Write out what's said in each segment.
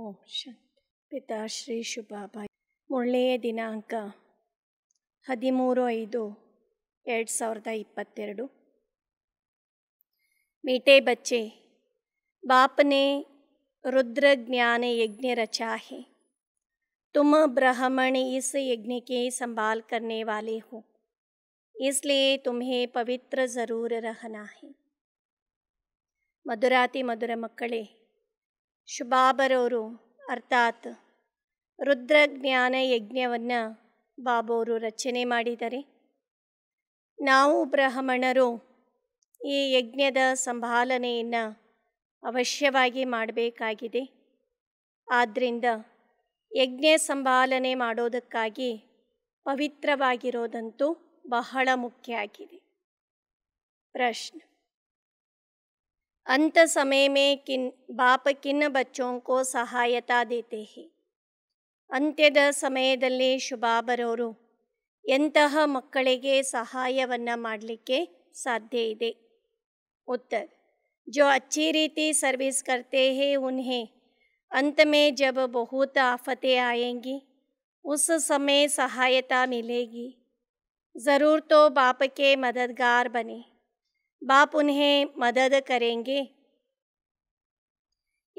ओम ಶಾಂತಿ ಪಿತಾ ಶ್ರೀ ಶುಭಾಬಾಯಿ ಮೊಳ್ಳೆಯ ದಿನಾಂಕ ಹದಿಮೂರು ಐದು ಎರಡು ಸಾವಿರದ मीठे बच्चे बाप ने रुद्र ज्ञान यज्ञ रचा है तुम ब्राह्मण इस यज्ञ के संभाल करने वाले हो इसलिए तुम्हें पवित्र ज़रूर रहना है मधुराती मधुर मक्कड़े ಶುಭಾಬರವರು ಅರ್ಥಾತ್ ರುದ್ರಜ್ಞಾನ ಯಜ್ಞವನ್ನು ಬಾಬೋರು ರಚನೆ ಮಾಡಿದ್ದಾರೆ ನಾವು ಬ್ರಾಹ್ಮಣರು ಈ ಯಜ್ಞದ ಸಂಭಾಲನೆಯನ್ನು ಅವಶ್ಯವಾಗಿ ಮಾಡಬೇಕಾಗಿದೆ ಆದ್ದರಿಂದ ಯಜ್ಞ ಸಂಭಾಲನೆ ಮಾಡೋದಕ್ಕಾಗಿ ಪವಿತ್ರವಾಗಿರೋದಂತೂ ಬಹಳ ಮುಖ್ಯ ಆಗಿದೆ ಪ್ರಶ್ನೆ ಅಂತ ಸಮಯ बच्चों को सहायता देते हैं ಅಂತ್ಯದ ಸಮಯದಲ್ಲಿ ಶುಭಾ ಬರೋರು ಎಂತಹ ಮಕ್ಕಳಿಗೆ ಸಹಾಯವನ್ನು ಮಾಡಲಿಕ್ಕೆ ಸಾಧ್ಯ ಇದೆ ಉತ್ತರ ಜೊ ಅಚ್ಚಿ ರೀತಿ ಸರ್ವಿಸ್ ಹೇ ಸರ್ವಿಸ್ತೆ ಅಂತ ಮೇ ಬಹುತ ಆಫತೆ ಆಯ್ಗಿ ಉಸ ಸಮಯ ಸಹಾಯತಾ ಜರೂರ್ ತೋ ಬಾಪಕ್ಕೆ ಮದದ್ಗಾರ್ ಬನೇ ಬಾಪ್ ಉನ್ಹೇ ಮದದ ಕರೆಂಗೆ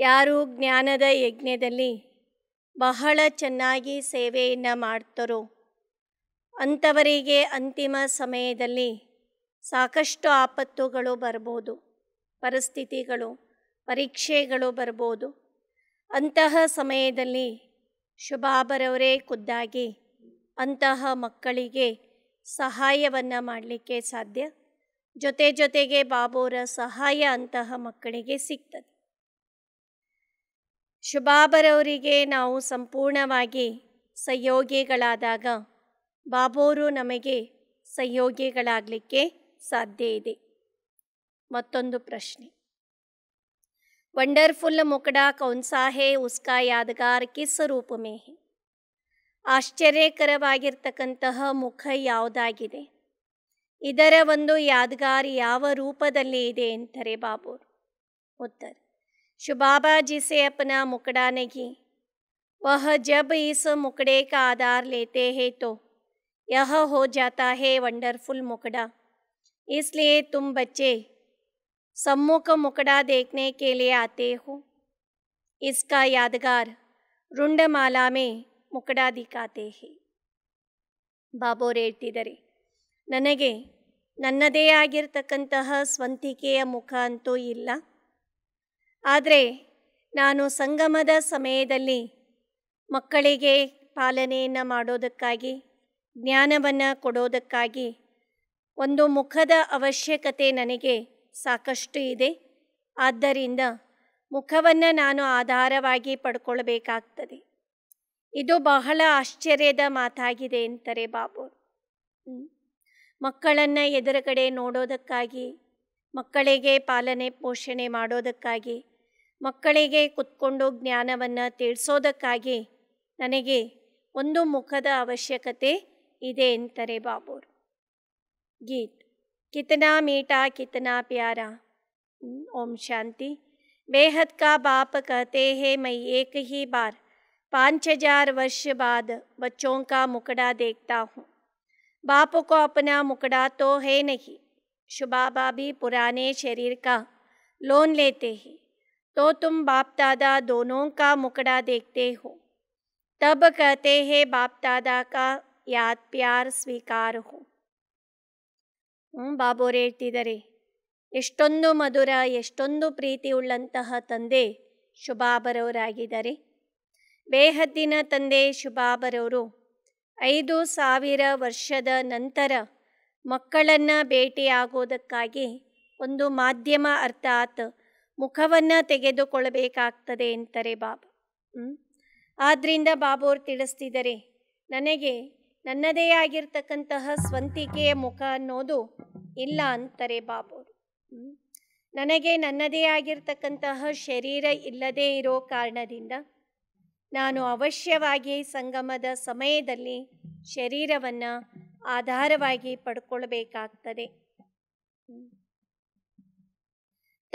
ಯಾರು ಜ್ಞಾನದ ಯಜ್ಞದಲ್ಲಿ ಬಹಳ ಚೆನ್ನಾಗಿ ಸೇವೆಯನ್ನು ಮಾಡ್ತಾರೋ ಅಂಥವರಿಗೆ ಅಂತಿಮ ಸಮಯದಲ್ಲಿ ಸಾಕಷ್ಟು ಆಪತ್ತುಗಳು ಬರ್ಬೋದು ಪರಿಸ್ಥಿತಿಗಳು ಪರೀಕ್ಷೆಗಳು ಬರ್ಬೋದು ಅಂತಹ ಸಮಯದಲ್ಲಿ ಶುಭಾಬರವರೇ ಖುದ್ದಾಗಿ ಅಂತಹ ಮಕ್ಕಳಿಗೆ ಸಹಾಯವನ್ನು ಮಾಡಲಿಕ್ಕೆ ಸಾಧ್ಯ ಜೊತೆ ಜೊತೆಗೆ ಬಾಬೋರ ಸಹಾಯ ಅಂತಹ ಮಕ್ಕಳಿಗೆ ಸಿಗ್ತದೆ ಶುಭಾಬರವರಿಗೆ ನಾವು ಸಂಪೂರ್ಣವಾಗಿ ಸಹಯೋಗಿಗಳಾದಾಗ ಬಾಬೋರು ನಮಗೆ ಸಹಯೋಗಿಗಳಾಗಲಿಕ್ಕೆ ಸಾಧ್ಯ ಇದೆ ಮತ್ತೊಂದು ಪ್ರಶ್ನೆ ವಂಡರ್ಫುಲ್ ಮುಕಡ ಕೌನ್ಸಾಹೆ ಉಸ್ಕಾ ಯಾದಗಾರ್ ಕಿಸ್ ರೂಪಮೇಹೆ ಆಶ್ಚರ್ಯಕರವಾಗಿರ್ತಕ್ಕಂತಹ ಮುಖ ಯಾವುದಾಗಿದೆ इधर वो ಯಾದಗಾರ್ ಯಾವ ರೂಪದಲ್ಲಿ ಇದೆ ಎಂತಾರೆ उत्तर शो बाबा जी से अपना मुकड़ा नहीं वह जब इस मुकड़े का आधार लेते हैं तो यह हो जाता है वंडरफुल मुकड़ा इसलिए तुम बच्चे सम्मुख मुकड़ा देखने के लिए आते हो इसका यादगार रुंडमाला में मुकड़ा दिखाते हैं बाबो रेड्तिदरे ನನಗೆ ನನ್ನದೇ ಆಗಿರ್ತಕ್ಕಂತಹ ಸ್ವಂತಿಕೆಯ ಮುಖ ಅಂತೂ ಇಲ್ಲ ಆದರೆ ನಾನು ಸಂಗಮದ ಸಮಯದಲ್ಲಿ ಮಕ್ಕಳಿಗೆ ಪಾಲನೆಯನ್ನು ಮಾಡೋದಕ್ಕಾಗಿ ಜ್ಞಾನವನ್ನು ಕೊಡೋದಕ್ಕಾಗಿ ಒಂದು ಮುಖದ ಅವಶ್ಯಕತೆ ನನಗೆ ಸಾಕಷ್ಟು ಇದೆ ಆದ್ದರಿಂದ ಮುಖವನ್ನು ನಾನು ಆಧಾರವಾಗಿ ಪಡ್ಕೊಳ್ಬೇಕಾಗ್ತದೆ ಇದು ಬಹಳ ಆಶ್ಚರ್ಯದ ಮಾತಾಗಿದೆ ಎಂತಾರೆ ಬಾಬು ಮಕ್ಕಳನ್ನು ಎದುರುಗಡೆ ನೋಡೋದಕ್ಕಾಗಿ ಮಕ್ಕಳಿಗೆ ಪಾಲನೆ ಪೋಷಣೆ ಮಾಡೋದಕ್ಕಾಗಿ ಮಕ್ಕಳಿಗೆ ಕುತ್ಕೊಂಡು ಜ್ಞಾನವನ್ನು ತಿಳಿಸೋದಕ್ಕಾಗಿ ನನಗೆ ಒಂದು ಮುಖದ ಅವಶ್ಯಕತೆ ಇದೆ ಅಂತಾರೆ ಬಾಬೂರ್ ಗೀತ್ ಕಿತನಾ ಮೀಟಾ ಕಿತನಾ ಪ್ಯಾರ ಓಂ ಶಾಂತಿ ಬೇಹದ್ ಕಾ ಬಾಪ ಕಹತೆ ಹೇ ಮೈ ಏಕ ಬಾರ್ ಬಾರ್ ಹಜಾರ್ ವರ್ಷ ವರ್ಷ बाद ಬಚ್ಚೋಂಕಾ का ದೇಖ್ತಾ ಹೂ बाप को अपना मुकड़ा तो है नहीं शुबाबा भी पुराने शरीर का लोन लेते हैं तो तुम बाप दादा दोनों का मुकड़ा देखते हो तब कहते हैं बाप दादा का याद प्यार स्वीकार हो ಬಾಬೋರೆ ಹೇಳ್ತಿದ್ದಾರೆ ಎಷ್ಟೊಂದು ಮಧುರ ಎಷ್ಟೊಂದು ಪ್ರೀತಿ ಉಳ್ಳಂತಹ ತಂದೆ बेहद ಬೇಹದ್ದಿನ ತಂದೆ ಶುಭಾಬರವರು ಐದು ಸಾವಿರ ವರ್ಷದ ನಂತರ ಮಕ್ಕಳನ್ನು ಭೇಟಿಯಾಗೋದಕ್ಕಾಗಿ ಒಂದು ಮಾಧ್ಯಮ ಅರ್ಥಾತ್ ಮುಖವನ್ನು ತೆಗೆದುಕೊಳ್ಳಬೇಕಾಗ್ತದೆ ಅಂತಾರೆ ಬಾಬಾ ಆದ್ದರಿಂದ ಬಾಬೋರು ತಿಳಿಸ್ತಿದ್ದಾರೆ ನನಗೆ ನನ್ನದೇ ಆಗಿರ್ತಕ್ಕಂತಹ ಸ್ವಂತಿಕೆಯ ಮುಖ ಅನ್ನೋದು ಇಲ್ಲ ಅಂತಾರೆ ಬಾಬೋರು ನನಗೆ ನನ್ನದೇ ಆಗಿರ್ತಕ್ಕಂತಹ ಶರೀರ ಇಲ್ಲದೇ ಇರೋ ಕಾರಣದಿಂದ ನಾನು ಅವಶ್ಯವಾಗಿ ಸಂಗಮದ ಸಮಯದಲ್ಲಿ ಶರೀರವನ್ನು ಆಧಾರವಾಗಿ ಪಡ್ಕೊಳ್ಬೇಕಾಗ್ತದೆ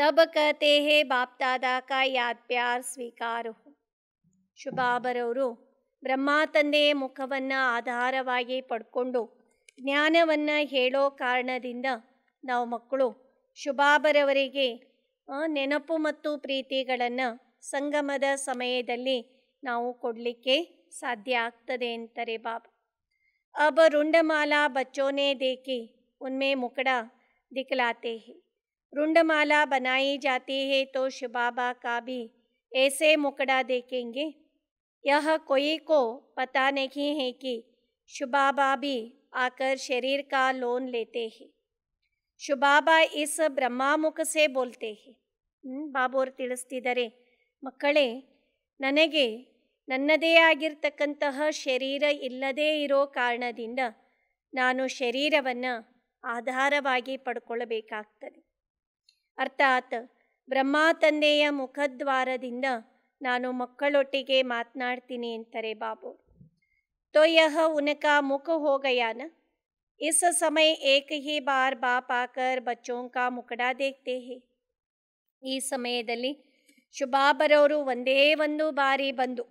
ತಬ ಕತೆ ಹೇ ಬಾಪ್ತಾದ ಕಾ ಸ್ವೀಕಾರು ಶುಭಾಬರವರು ಬ್ರಹ್ಮ ತಂದೆಯ ಮುಖವನ್ನು ಆಧಾರವಾಗಿ ಪಡ್ಕೊಂಡು ಜ್ಞಾನವನ್ನು ಹೇಳೋ ಕಾರಣದಿಂದ ನಾವು ಮಕ್ಕಳು ಶುಭಾಬರವರಿಗೆ ನೆನಪು ಮತ್ತು ಪ್ರೀತಿಗಳನ್ನು ಸಂಗಮದ ಸಮಯದಲ್ಲಿ ನಾವು ಕೊಡ್ಲಿಕ್ಕೆ ಸಾಧ್ಯ ಆಗತದೆ ಅಂತರೆ ಬಾಬಾ ಅಬ ರುಂಡಮಾಲಾ ಬচ্চೋನೆ ದೇಕಿ उनमें ಮುಕಡಾ ದಿклаತೆ ರುಂಡಮಾಲಾ બનાಯಿ ಜಾತೆ ಹೇ ತೋ ಶುಬಾಬಾ ಕಾಬಿ ऐसे ಮುಕಡಾ ದೇಕೆಂಗೇ ಯಹ ಕೋಯೆ ಕೋ ಪತಾ ನಹಿ ಹೇ ಕಿ ಶುಬಾಬಾಬಿ ಆಕರ್ ಶರೀರ ಕಾ लोन લેತೆ ಹೇ ಶುಬಾಬಾ ಇಸ್ ಬ್ರಹ್ಮಮುಖ ಸೆ ಬೋಲ್ತೆ ಹೇ ಬಾಬೋರ್ ತಿಲಸ್ತಿದರೆ ಮಕಳೆ ನನಗೆ ನನ್ನದೇ ಆಗಿರ್ತಕ್ಕಂತಹ ಶರೀರ ಇಲ್ಲದೇ ಇರೋ ಕಾರಣದಿಂದ ನಾನು ಶರೀರವನ್ನು ಆಧಾರವಾಗಿ ಪಡ್ಕೊಳ್ಬೇಕಾಗ್ತದೆ ಅರ್ಥಾತ್ ಬ್ರಹ್ಮಾ ತಂದೆಯ ಮುಖದ್ವಾರದಿಂದ ನಾನು ಮಕ್ಕಳೊಟ್ಟಿಗೆ ಮಾತನಾಡ್ತೀನಿ ಅಂತಾರೆ ಬಾಬು ತೊಯಹ ಉನಕ ಮುಖ ಹೋಗಯಾನ ಇಸ್ ಸಮಯ ಏಕಹಿ ಬಾರ್ ಬಾರ್ ಬಚ್ಚೋಂಕಾ ही बार ಈ ಸಮಯದಲ್ಲಿ ಶುಭಾಬರವರು ಒಂದೇ ಒಂದು ಬಾರಿ ಬಂದು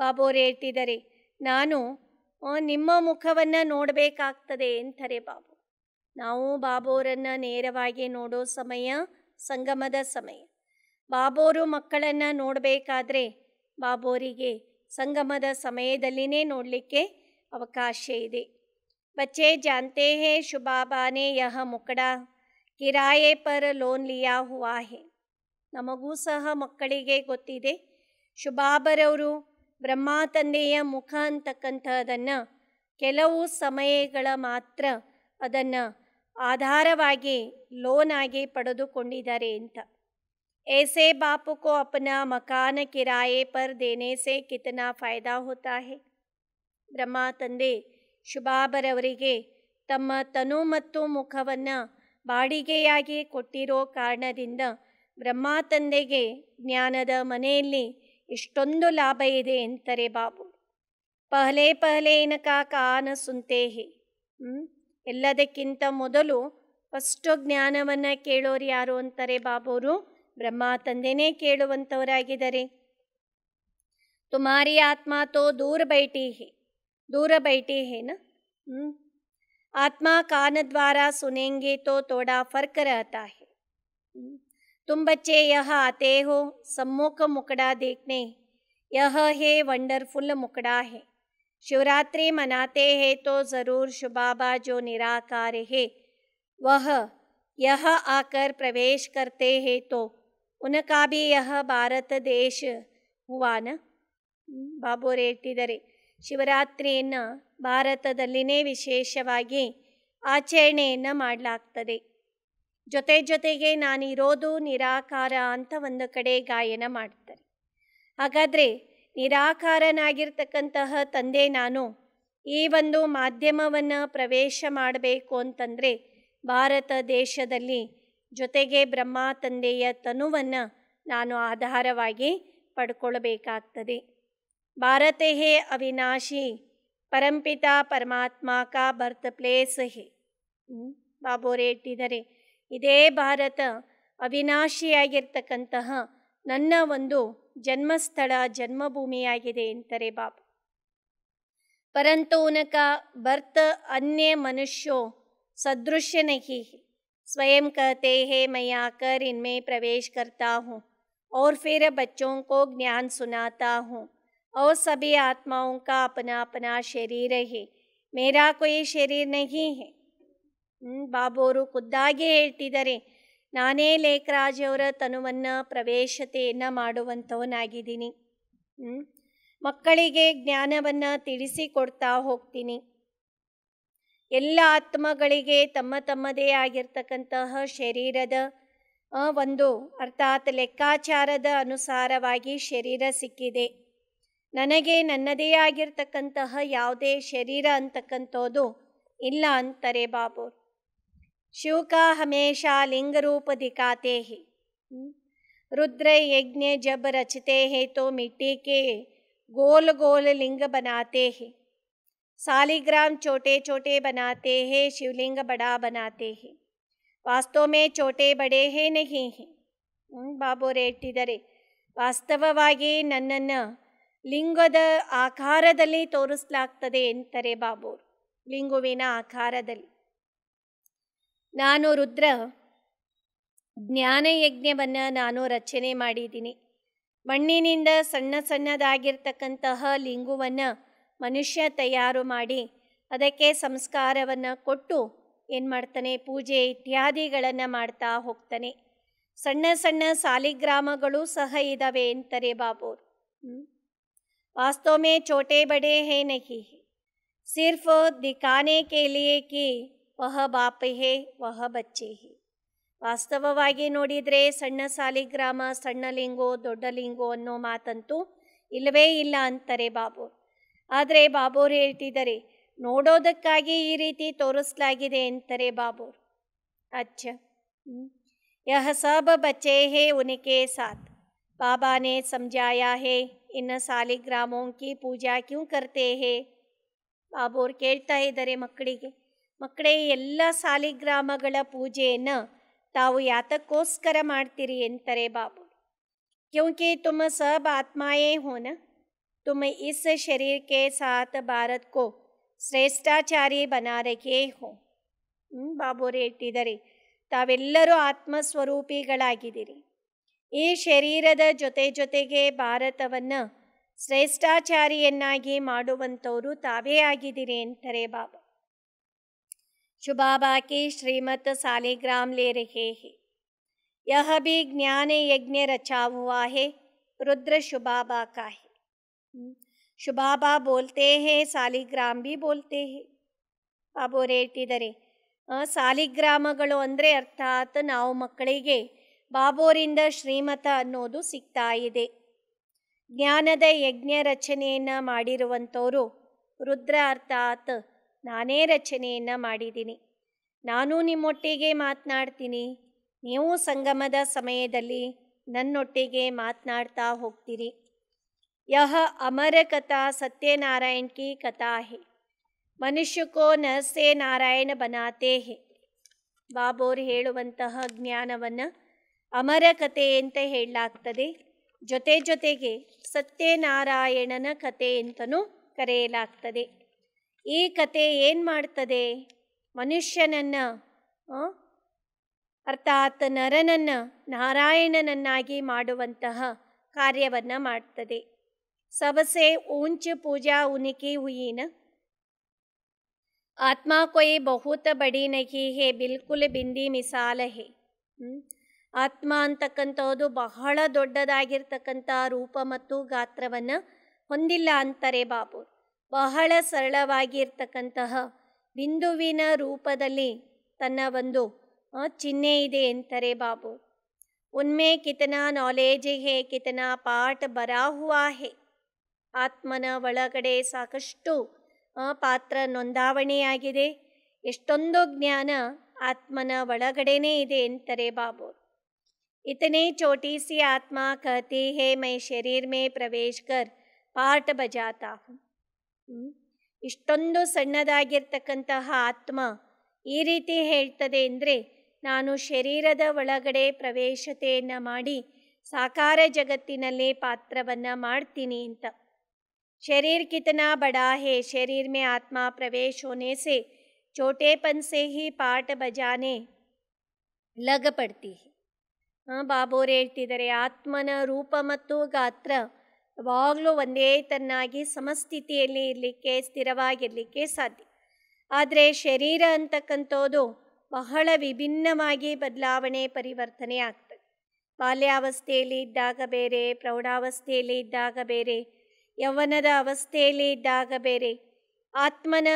ಬಾಬೋರು ಬಾಬೋರೆ ನಾನು ನಿಮ್ಮ ಮುಖವನ್ನು ನೋಡಬೇಕಾಗ್ತದೆ ಅಂತಾರೆ ಬಾಬು ನಾವು ಬಾಬೋರನ್ನು ನೇರವಾಗಿ ನೋಡೋ ಸಮಯ ಸಂಗಮದ ಸಮಯ ಬಾಬೋರು ಮಕ್ಕಳನ್ನು ನೋಡಬೇಕಾದ್ರೆ ಬಾಬೋರಿಗೆ ಸಂಗಮದ ಸಮಯದಲ್ಲಿನೇ ನೋಡಲಿಕ್ಕೆ ಅವಕಾಶ ಇದೆ ಬಚ್ಚೆ ಜಾನ್ತೆ ಹೇ ಶುಭಾಬಾನೆ ಯಹ ಮುಕಡ ಕಿರಾಯೇ ಪರ ಲೋನ್ ಲಿಯಾ ಹುವಾ ನಮಗೂ ಸಹ ಮಕ್ಕಳಿಗೆ ಗೊತ್ತಿದೆ ಶುಭಾಬರವರು ಬ್ರಹ್ಮ ತಂದೆಯ ಮುಖ ಅಂತಕ್ಕಂಥದ್ದನ್ನು ಕೆಲವು ಸಮಯಗಳ ಮಾತ್ರ ಅದನ್ನು ಆಧಾರವಾಗಿ ಲೋನ್ ಆಗಿ ಪಡೆದುಕೊಂಡಿದ್ದಾರೆ ಅಂತ ऐसे ಬಾಪು ಕೋ ಅಪನ ಮಕಾನ ಕಿರಾಯೆ ಪರ್ देने से कितना फ़ायदा होता ಬ್ರಹ್ಮ ತಂದೆ ಶುಭಾಬರವರಿಗೆ ತಮ್ಮ ತನು ಮತ್ತು ಮುಖವನ್ನು ಬಾಡಿಗೆಯಾಗಿ ಕೊಟ್ಟಿರೋ ಕಾರಣದಿಂದ ಬ್ರಹ್ಮ ತಂದೆಗೆ ಜ್ಞಾನದ ಮನೆಯಲ್ಲಿ ಇಷ್ಟೊಂದು ಲಾಭ ಇದೆ ಅಂತಾರೆ ಬಾಬು ಪಹಲೆ ಪಹಲೆ ಏನಕ ಕಾನ ಸುಂತೇಹಿ ಹ್ಞೂ ಎಲ್ಲದಕ್ಕಿಂತ ಮೊದಲು ಫಸ್ಟು ಜ್ಞಾನವನ್ನು ಕೇಳೋರು ಯಾರು ಅಂತಾರೆ ಅವರು ಬ್ರಹ್ಮ ತಂದೆನೇ ಕೇಳುವಂಥವರಾಗಿದ್ದಾರೆ ತುಮಾರಿ ಆತ್ಮ ತೋ ದೂರ ಬೈಟಿಹೆ ದೂರ ಬೈಟಿಹೇನ ಹ್ಞೂ ಆತ್ಮ ಕಾನ ದ್ವಾರ ಸುನೇಂಗೆ ತೋ ತೋಡಾ ಫರ್ಕ ರಹತಾ तुम बच्चे यह आते हो सम्मुख मुकड़ा देखने यह है वंडरफुल मुकड़ा है शिवरात्रि मनाते हैं तो ज़रूर शुबाबा जो निराकार है वह यह आकर प्रवेश करते हैं तो उनका भी यह ಭಾರತ ದೇಶ ಹೂವಾನ ಬಾಬೋರೆ ಇಟ್ಟಿದ್ದಾರೆ ಶಿವರಾತ್ರಿಯನ್ನು भारत ವಿಶೇಷವಾಗಿ विशेषवा ಮಾಡಲಾಗ್ತದೆ ಜೊತೆ ಜೊತೆಗೆ ನಾನಿರೋದು ನಿರಾಕಾರ ಅಂತ ಒಂದು ಕಡೆ ಗಾಯನ ಮಾಡ್ತಾರೆ ಹಾಗಾದರೆ ನಿರಾಕಾರನಾಗಿರ್ತಕ್ಕಂತಹ ತಂದೆ ನಾನು ಈ ಒಂದು ಮಾಧ್ಯಮವನ್ನು ಪ್ರವೇಶ ಮಾಡಬೇಕು ಅಂತಂದರೆ ಭಾರತ ದೇಶದಲ್ಲಿ ಜೊತೆಗೆ ಬ್ರಹ್ಮ ತಂದೆಯ ತನುವನ್ನು ನಾನು ಆಧಾರವಾಗಿ ಪಡ್ಕೊಳ್ಬೇಕಾಗ್ತದೆ ಭಾರತೆ ಹೇ ಅವಿನಾಶಿ ಪರಂಪಿತಾ ಪರಮಾತ್ಮ ಬರ್ತ್ ಪ್ಲೇಸ್ ಹೇ ಬಾಬೋರೆ ಇಟ್ಟಿದ್ದಾರೆ इे भारत ಅವಿನಾಶಿಯಾಗಿರ್ತಕ್ಕಂತಹ ನನ್ನ ಒಂದು ಜನ್ಮಸ್ಥಳ परंतु उनका बर्त अन्य मनुष्यों सदृश्य नहीं है स्वयं कहते हैं मैं आकर इनमें प्रवेश करता हूँ और फिर बच्चों को ज्ञान सुनाता हूँ और सभी आत्माओं का अपना अपना शरीर है मेरा कोई शरीर नहीं है ಬಾಬೋರು ಖುದ್ದಾಗಿ ಹೇಳ್ತಿದ್ದಾರೆ ನಾನೇ ಲೇಖರಾಜವರ ತನುವನ್ನು ಪ್ರವೇಶತೆಯನ್ನು ಮಾಡುವಂಥವನಾಗಿದ್ದೀನಿ ಮಕ್ಕಳಿಗೆ ಜ್ಞಾನವನ್ನು ತಿಳಿಸಿಕೊಡ್ತಾ ಹೋಗ್ತೀನಿ ಎಲ್ಲ ಆತ್ಮಗಳಿಗೆ ತಮ್ಮ ತಮ್ಮದೇ ಆಗಿರ್ತಕ್ಕಂತಹ ಶರೀರದ ಒಂದು ಅರ್ಥಾತ್ ಲೆಕ್ಕಾಚಾರದ ಅನುಸಾರವಾಗಿ ಶರೀರ ಸಿಕ್ಕಿದೆ ನನಗೆ ನನ್ನದೇ ಆಗಿರ್ತಕ್ಕಂತಹ ಯಾವುದೇ ಶರೀರ ಅಂತಕ್ಕಂಥದ್ದು ಇಲ್ಲ ಅಂತಾರೆ ಬಾಬೋರು ಶಿವಕ ಹಮೇಶ ಲಿಂಗ ರೂಪ ದಿಖಾತೆ ರುದ್ರ ಯಜ್ಞ ಜಬ ರಚತೆ ಹೇ ತೋ ಮಿಟ್ಟಿಕೆ ಗೋಲ್ ಗೋಲ್ ಲಿಂಗ ಬನತೆಹೇ ಸಾಲಿಗ್ರಾಮ್ ಚೋಟೆ ಚೋಟೆ ಬನಾತೆ ಹೇ ಶಿವಲಿಂಗ ಬಡಾ ಬನತೇಹೇ ವಾಸ್ತವಮೆ ಚೋಟೆ ಬಡೆ ಹೇ ನಹಿ ಹೇ ಬಾಬೋರ್ ಇಟ್ಟಿದರೆ ವಾಸ್ತವವಾಗಿ ನನ್ನನ್ನು ಲಿಂಗದ ಆಕಾರದಲ್ಲಿ ತೋರಿಸ್ಲಾಗ್ತದೆ ಎಂತಾರೆ ಬಾಬೋರು ಲಿಂಗುವಿನ ಆಕಾರದಲ್ಲಿ ನಾನು ರುದ್ರ ಜ್ಞಾನಯಜ್ಞವನ್ನು ನಾನು ರಚನೆ ಮಾಡಿದ್ದೀನಿ ಮಣ್ಣಿನಿಂದ ಸಣ್ಣ ಸಣ್ಣದಾಗಿರ್ತಕ್ಕಂತಹ ಲಿಂಗುವನ್ನು ಮನುಷ್ಯ ತಯಾರು ಮಾಡಿ ಅದಕ್ಕೆ ಸಂಸ್ಕಾರವನ್ನು ಕೊಟ್ಟು ಏನು ಮಾಡ್ತಾನೆ ಪೂಜೆ ಇತ್ಯಾದಿಗಳನ್ನು ಮಾಡ್ತಾ ಹೋಗ್ತಾನೆ ಸಣ್ಣ ಸಣ್ಣ ಸಾಲಿಗ್ರಾಮಗಳು ಸಹ ಇದ್ದಾವೆ ಅಂತಾರೆ ಬಾಬೋರು ವಾಸ್ತವೇ ಚೋಟೆ ಬಡೆ ಹೇ ನಹಿ ಸಿರ್ಫ್ ದಿಖಾನೆ ಕಾನೆ ಕಿ ವಹ ಬಾಪೆಹೆ ವಹ ಬಚ್ಚೆಹಿ ವಾಸ್ತವವಾಗಿ ನೋಡಿದರೆ ಸಣ್ಣ ಸಾಲಿಗ್ರಾಮ ಸಣ್ಣ ಲಿಂಗೋ ದೊಡ್ಡ ಲಿಂಗೋ ಅನ್ನೋ ಮಾತಂತೂ ಇಲ್ಲವೇ ಇಲ್ಲ ಅಂತಾರೆ ಬಾಬು ಆದರೆ ಬಾಬೋರ್ ಹೇಳ್ತಿದ್ದಾರೆ ನೋಡೋದಕ್ಕಾಗಿ ಈ ರೀತಿ ತೋರಿಸಲಾಗಿದೆ ಅಂತಾರೆ ಬಾಬೂರು ಅಚ್ಚ ಯಹ ಸಬ್ ಬಚ್ಚೆ ಹೇ ಉನಿಕೆ ಸಾತ್ ಬಾಬಾನೆ ಸಮಜಾಯಾ ಹೇ ಇನ್ನ ಸಾಲಿಗ್ರಾಮೋಂಕಿ ಪೂಜಾ ಕ್ಯೂ ಕರ್ತೆ ಹೇ ಬಾಬೂರು ಕೇಳ್ತಾ ಇದ್ದಾರೆ ಮಕ್ಕಳಿಗೆ ಮಕ್ಕಳೇ ಎಲ್ಲ ಸಾಲಿಗ್ರಾಮಗಳ ಪೂಜೆಯನ್ನು ತಾವು ಯಾತಕ್ಕೋಸ್ಕರ ಮಾಡ್ತೀರಿ ಎಂತಾರೆ ಬಾಬು ಕ್ಯೂಕಿ ತುಮ ಸಬ್ ಆತ್ಮಾಯೇ ಹೋನ ತುಮ ಇಸ್ ಶರೀರ ಕೇ ಸಾತ್ ಭಾರತ್ ಕೋ ಶ್ರೇಷ್ಠಾಚಾರಿ ಬನಾರಕೇ ಹೋ ಬಾಬೋರೆ ಇಟ್ಟಿದ್ದಾರೆ ತಾವೆಲ್ಲರೂ ಆತ್ಮಸ್ವರೂಪಿಗಳಾಗಿದ್ದೀರಿ ಈ ಶರೀರದ ಜೊತೆ ಜೊತೆಗೆ ಭಾರತವನ್ನು ಶ್ರೇಷ್ಠಾಚಾರಿಯನ್ನಾಗಿ ಮಾಡುವಂಥವರು ತಾವೇ ಆಗಿದ್ದೀರಿ ಅಂತಾರೆ ಬಾಬಾ ಶುಭಾಬಾಕಿ ಶ್ರೀಮತ್ ಸಾಲಿಗ್ರಾಮ್ ಲೇರಿಹೇಹಿ ಯಹ ಬಿ ಜ್ಞಾನ ಯಜ್ಞ भी ರುದ್ರ यज्ञ ಕಾಹೆ हुआ ಶುಭಾಬಾ ಬೋಲ್ತೇ ಹೇ ಸಾಲಿಗ್ರಾಮ್ ಬಿ ಬೋಲ್ತೇ ಹೇ ಬಾಬೋರೆ ಇಟ್ಟಿದ್ದಾರೆ ಸಾಲಿಗ್ರಾಮಗಳು ಅಂದರೆ ಅರ್ಥಾತ್ ನಾವು ಮಕ್ಕಳಿಗೆ ಬಾಬೋರಿಂದ ಶ್ರೀಮತ ಅನ್ನೋದು ಸಿಗ್ತಾ ಇದೆ ಜ್ಞಾನದ ಯಜ್ಞ ರಚನೆಯನ್ನು ಮಾಡಿರುವಂಥವರು ರುದ್ರ ಅರ್ಥಾತ್ ನಾನೇ ರಚನೆಯನ್ನು ಮಾಡಿದ್ದೀನಿ ನಾನು ನಿಮ್ಮೊಟ್ಟಿಗೆ ಮಾತನಾಡ್ತೀನಿ ನೀವು ಸಂಗಮದ ಸಮಯದಲ್ಲಿ ನನ್ನೊಟ್ಟಿಗೆ ಮಾತನಾಡ್ತಾ ಹೋಗ್ತೀರಿ ಯಹ ಅಮರ ಕಥಾ सत्यनारायण ಕಿ ಕಥಾ ಹೇ ಮನುಷ್ಯ ಕೋ ನಾರಾಯಣ ಬನಾತೆ ಹೇ ಬಾಬೋರ್ ಹೇಳುವಂತಹ ಜ್ಞಾನವನ್ನು ಅಮರ ಕಥೆ ಅಂತ ಹೇಳಲಾಗ್ತದೆ ಜೊತೆ ಜೊತೆಗೆ ಸತ್ಯನಾರಾಯಣನ ಕಥೆ ಅಂತಲೂ ಕರೆಯಲಾಗ್ತದೆ ಈ ಕತೆ ಏನು ಮಾಡ್ತದೆ ಮನುಷ್ಯನನ್ನು ಅರ್ಥಾತ್ ನರನನ್ನು ನಾರಾಯಣನನ್ನಾಗಿ ಮಾಡುವಂತಹ ಕಾರ್ಯವನ್ನು ಮಾಡ್ತದೆ ಸಬಸೆ ಉಂಚು ಪೂಜಾ ಉನಿಕಿ ಹುಯಿನ ಆತ್ಮ ಕೊಯಿ ಬಹುತ ಬಡಿ ನಗಿ ಹೇ ಬಿಲ್ಕುಲ್ ಬಿಂದಿ ಮಿಸಾಲ ಹೇ ಆತ್ಮ ಅಂತಕ್ಕಂಥದ್ದು ಬಹಳ ದೊಡ್ಡದಾಗಿರ್ತಕ್ಕಂಥ ರೂಪ ಮತ್ತು ಗಾತ್ರವನ್ನು ಹೊಂದಿಲ್ಲ ಅಂತಾರೆ ಬಾಬು ಬಹಳ ಸರಳವಾಗಿರ್ತಕ್ಕಂತಹ ಬಿಂದುವಿನ ರೂಪದಲ್ಲಿ ತನ್ನ ಒಂದು ಚಿಹ್ನೆ ಇದೆ ಎಂತರೆ ಬಾಬು ಉನ್ಮೆ ಕಿತನ ನಾಲೇಜ್ ಹೇ ಕಿತನ ಪಾಠ ಬರಾಹುವಾ ಹೇ ಆತ್ಮನ ಒಳಗಡೆ ಸಾಕಷ್ಟು ಪಾತ್ರ ನೋಂದಾವಣೆಯಾಗಿದೆ ಎಷ್ಟೊಂದು ಜ್ಞಾನ ಆತ್ಮನ ಒಳಗಡೆನೇ ಇದೆ ಎಂತರೆ ಬಾಬು ಇತನೇ ಚೋಟಿ ಸಿ ಆತ್ಮ ಕಹತಿ ಹೇ ಮೈ ಶರೀರ್ ಮೇ ಪ್ರವೇಶ್ ಕರ್ ಪಾಠ ಬಜಾತಾ ಹೂ ಇಷ್ಟೊಂದು ಸಣ್ಣದಾಗಿರ್ತಕ್ಕಂತಹ ಆತ್ಮ ಈ ರೀತಿ ಹೇಳ್ತದೆ ಅಂದರೆ ನಾನು ಶರೀರದ ಒಳಗಡೆ ಪ್ರವೇಶತೆಯನ್ನು ಮಾಡಿ ಸಾಕಾರ ಜಗತ್ತಿನಲ್ಲಿ ಪಾತ್ರವನ್ನು ಮಾಡ್ತೀನಿ ಅಂತ ಶರೀರ್ ಕಿತನ ಬಡಾ ಶರೀರ್ ಮೇ ಆತ್ಮ ಪ್ರವೇಶ ಹೋನೆ ಚೋಟೆ ಪನ್ಸೆ ಹಿ ಪಾಠ ಬಜಾನೆ ಲಗ ಪಡ್ತಿ ಹಾಂ ಬಾಬೋರು ಹೇಳ್ತಿದ್ದಾರೆ ಆತ್ಮನ ರೂಪ ಮತ್ತು ಗಾತ್ರ ಯಾವಾಗಲೂ ಒಂದೇ ತನ್ನಾಗಿ ಸಮಸ್ಥಿತಿಯಲ್ಲಿ ಇರಲಿಕ್ಕೆ ಸ್ಥಿರವಾಗಿರಲಿಕ್ಕೆ ಸಾಧ್ಯ ಆದರೆ ಶರೀರ ಅಂತಕ್ಕಂಥದ್ದು ಬಹಳ ವಿಭಿನ್ನವಾಗಿ ಬದಲಾವಣೆ ಪರಿವರ್ತನೆ ಆಗ್ತದೆ ಬಾಲ್ಯಾವಸ್ಥೆಯಲ್ಲಿ ಇದ್ದಾಗ ಬೇರೆ ಪ್ರೌಢಾವಸ್ಥೆಯಲ್ಲಿ ಇದ್ದಾಗ ಬೇರೆ ಯೌವನದ ಅವಸ್ಥೆಯಲ್ಲಿ ಇದ್ದಾಗ ಬೇರೆ ಆತ್ಮನ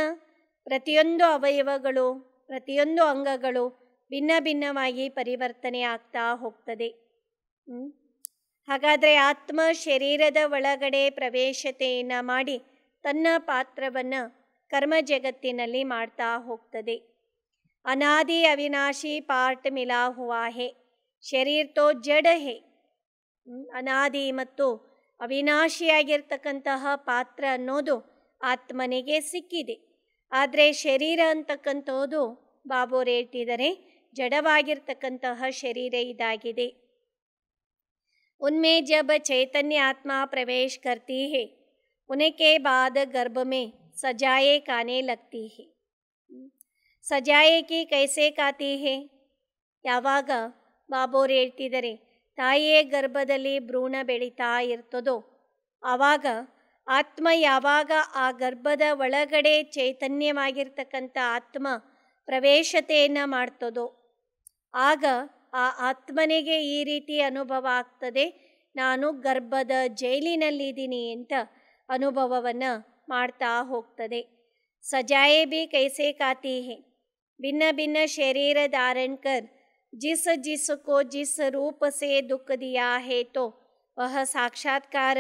ಪ್ರತಿಯೊಂದು ಅವಯವಗಳು ಪ್ರತಿಯೊಂದು ಅಂಗಗಳು ಭಿನ್ನ ಭಿನ್ನವಾಗಿ ಪರಿವರ್ತನೆ ಆಗ್ತಾ ಹೋಗ್ತದೆ ಹಾಗಾದರೆ ಆತ್ಮ ಶರೀರದ ಒಳಗಡೆ ಪ್ರವೇಶತೆಯನ್ನು ಮಾಡಿ ತನ್ನ ಪಾತ್ರವನ್ನು ಕರ್ಮ ಜಗತ್ತಿನಲ್ಲಿ ಮಾಡ್ತಾ ಹೋಗ್ತದೆ ಅನಾದಿ ಅವಿನಾಶಿ ಪಾರ್ಟ್ ಮಿಲಾ ಹುವಾ ಹೇ ಶರೀರ್ ತೋ ಜಡ ಹೇ ಅನಾದಿ ಮತ್ತು ಅವಿನಾಶಿಯಾಗಿರ್ತಕ್ಕಂತಹ ಪಾತ್ರ ಅನ್ನೋದು ಆತ್ಮನಿಗೆ ಸಿಕ್ಕಿದೆ ಆದರೆ ಶರೀರ ಅಂತಕ್ಕಂಥದ್ದು ಬಾಬೋರೇಟಿದರೆ ಜಡವಾಗಿರ್ತಕ್ಕಂತಹ ಶರೀರ ಇದಾಗಿದೆ उनमें जब चैतन्य आत्मा प्रवेश करती है ಬಾದ बाद गर्भ में सजाए काने लगती है ಸಜಾಯಕಿ ಕೈಸೆ ಕಾತಿ ಹೇ ಯಾವಾಗ ಬಾಬೋರು ಹೇಳ್ತಿದ್ದಾರೆ ತಾಯಿಯೇ ಗರ್ಭದಲ್ಲಿ ಭ್ರೂಣ ಬೆಳೀತಾ ಇರ್ತದೋ ಆವಾಗ ಆತ್ಮ ಯಾವಾಗ ಆ ಗರ್ಭದ ಒಳಗಡೆ ಚೈತನ್ಯವಾಗಿರ್ತಕ್ಕಂಥ ಆತ್ಮ ಪ್ರವೇಶತೆಯನ್ನು ಮಾಡ್ತದೋ ಆಗ ಆ ಆತ್ಮನಿಗೆ ಈ ರೀತಿ ಅನುಭವ ಆಗ್ತದೆ ನಾನು ಗರ್ಭದ ಜೈಲಿನಲ್ಲಿದ್ದೀನಿ ಅಂತ ಅನುಭವವನ್ನು ಮಾಡ್ತಾ ಹೋಗ್ತದೆ ಸಜಾಯೇ ಬಿ ಕೈಸೆ ಕಾತಿ ಹೇ ಭಿನ್ನ ಭಿನ್ನ ಶರೀರ ಧಾರಣಕರ್ जिस जिस को जिस रूप से दुख दिया है तो वह साक्षात्कार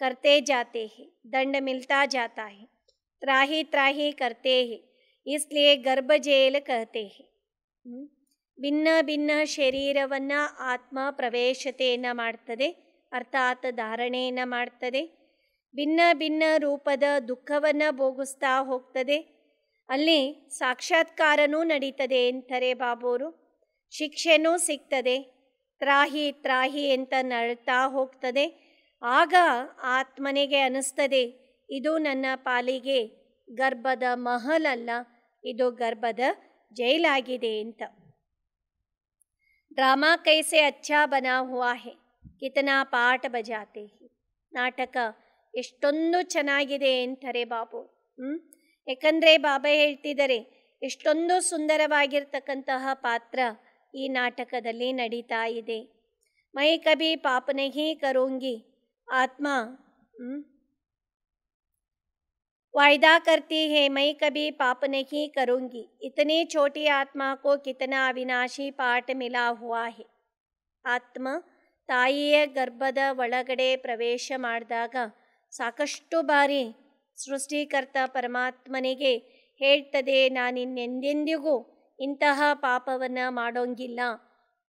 करते जाते हैं दंड मिलता जाता है त्राही त्राही करते हैं इसलिए गर्भ जेल कहते हैं ಭಿನ್ನ ಭಿನ್ನ ಶರೀರವನ್ನು ಆತ್ಮ ಪ್ರವೇಶತೆಯನ್ನು ಮಾಡ್ತದೆ ಅರ್ಥಾತ್ ಧಾರಣೆಯನ್ನು ಮಾಡ್ತದೆ ಭಿನ್ನ ಭಿನ್ನ ರೂಪದ ದುಃಖವನ್ನು ಭೋಗಿಸ್ತಾ ಹೋಗ್ತದೆ ಅಲ್ಲಿ ಸಾಕ್ಷಾತ್ಕಾರನೂ ನಡೀತದೆ ಅಂತಾರೆ ಬಾಬೋರು ಶಿಕ್ಷೆನೂ ಸಿಗ್ತದೆ ತ್ರಾಹಿ ತ್ರಾಹಿ ಅಂತ ನಡ್ತಾ ಹೋಗ್ತದೆ ಆಗ ಆತ್ಮನಿಗೆ ಅನಿಸ್ತದೆ ಇದು ನನ್ನ ಪಾಲಿಗೆ ಗರ್ಭದ ಮಹಲಲ್ಲ ಇದು ಗರ್ಭದ ಜೈಲಾಗಿದೆ ಅಂತ ಡ್ರಾಮಾ ಕೈಸೆ ಅಚ್ಚಾ ಬನಾ हुआ है ಪಾಠ ಬಜಾತೆ ನಾಟಕ ಎಷ್ಟೊಂದು ಚೆನ್ನಾಗಿದೆ ಅಂತಾರೆ ಬಾಬು ಹ್ಞೂ ಯಾಕಂದರೆ ಬಾಬಾ ಹೇಳ್ತಿದ್ದಾರೆ ಎಷ್ಟೊಂದು ಸುಂದರವಾಗಿರ್ತಕ್ಕಂತಹ ಪಾತ್ರ ಈ ನಾಟಕದಲ್ಲಿ ನಡೀತಾ ಇದೆ ಮೈ ಕಬಿ ಪಾಪನೆಹಿ ಕರೋಂಗಿ ಆತ್ಮ वायदा करती है मैं कभी पाप नहीं करूंगी इतनी छोटी आत्मा को कितना ಅವಿನಾಶಿ ಪಾಠ ಮಿಲಾ हुआ ಹೆ ಆತ್ಮ ತಾಯಿಯ ಗರ್ಭದ ಒಳಗಡೆ ಪ್ರವೇಶ ಮಾಡಿದಾಗ ಸಾಕಷ್ಟು ಬಾರಿ ಸೃಷ್ಟಿಕರ್ತ ಪರಮಾತ್ಮನಿಗೆ ಹೇಳ್ತದೆ ನಾನಿನ್ನೆಂದೆಂದಿಗೂ ಇಂತಹ ಪಾಪವನ್ನು ಮಾಡೋಂಗಿಲ್ಲ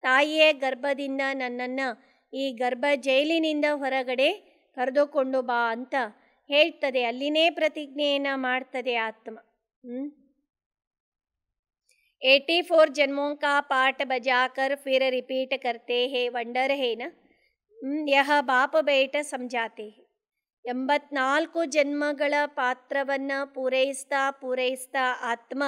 ತಾಯಿಯ ಗರ್ಭದಿಂದ ನನ್ನನ್ನು ಈ ಗರ್ಭ ಜೈಲಿನಿಂದ ಹೊರಗಡೆ ಕರೆದುಕೊಂಡು ಬಾ ಅಂತ ಹೇಳ್ತದೆ ಅಲ್ಲಿನೇ ಪ್ರತಿಜ್ಞೆಯನ್ನು ಮಾಡ್ತದೆ ಆತ್ಮ ಹ್ಞೂ ಫೋರ್ ಫೋರ್ ಕಾ ಪಾಠ ಬಜಾಕರ್ ಫಿರ ರಿಪೀಟ್ रिपीट ಹೇ ವಂಡರ್ ಹೇನ ಯಹ ಬಾಪ ಬೇಟ ಸಂಜಾತೆ ಎಂಬತ್ನಾಲ್ಕು ಜನ್ಮಗಳ ಪಾತ್ರವನ್ನು ಪೂರೈಸ್ತಾ ಪೂರೈಸ್ತಾ ಆತ್ಮ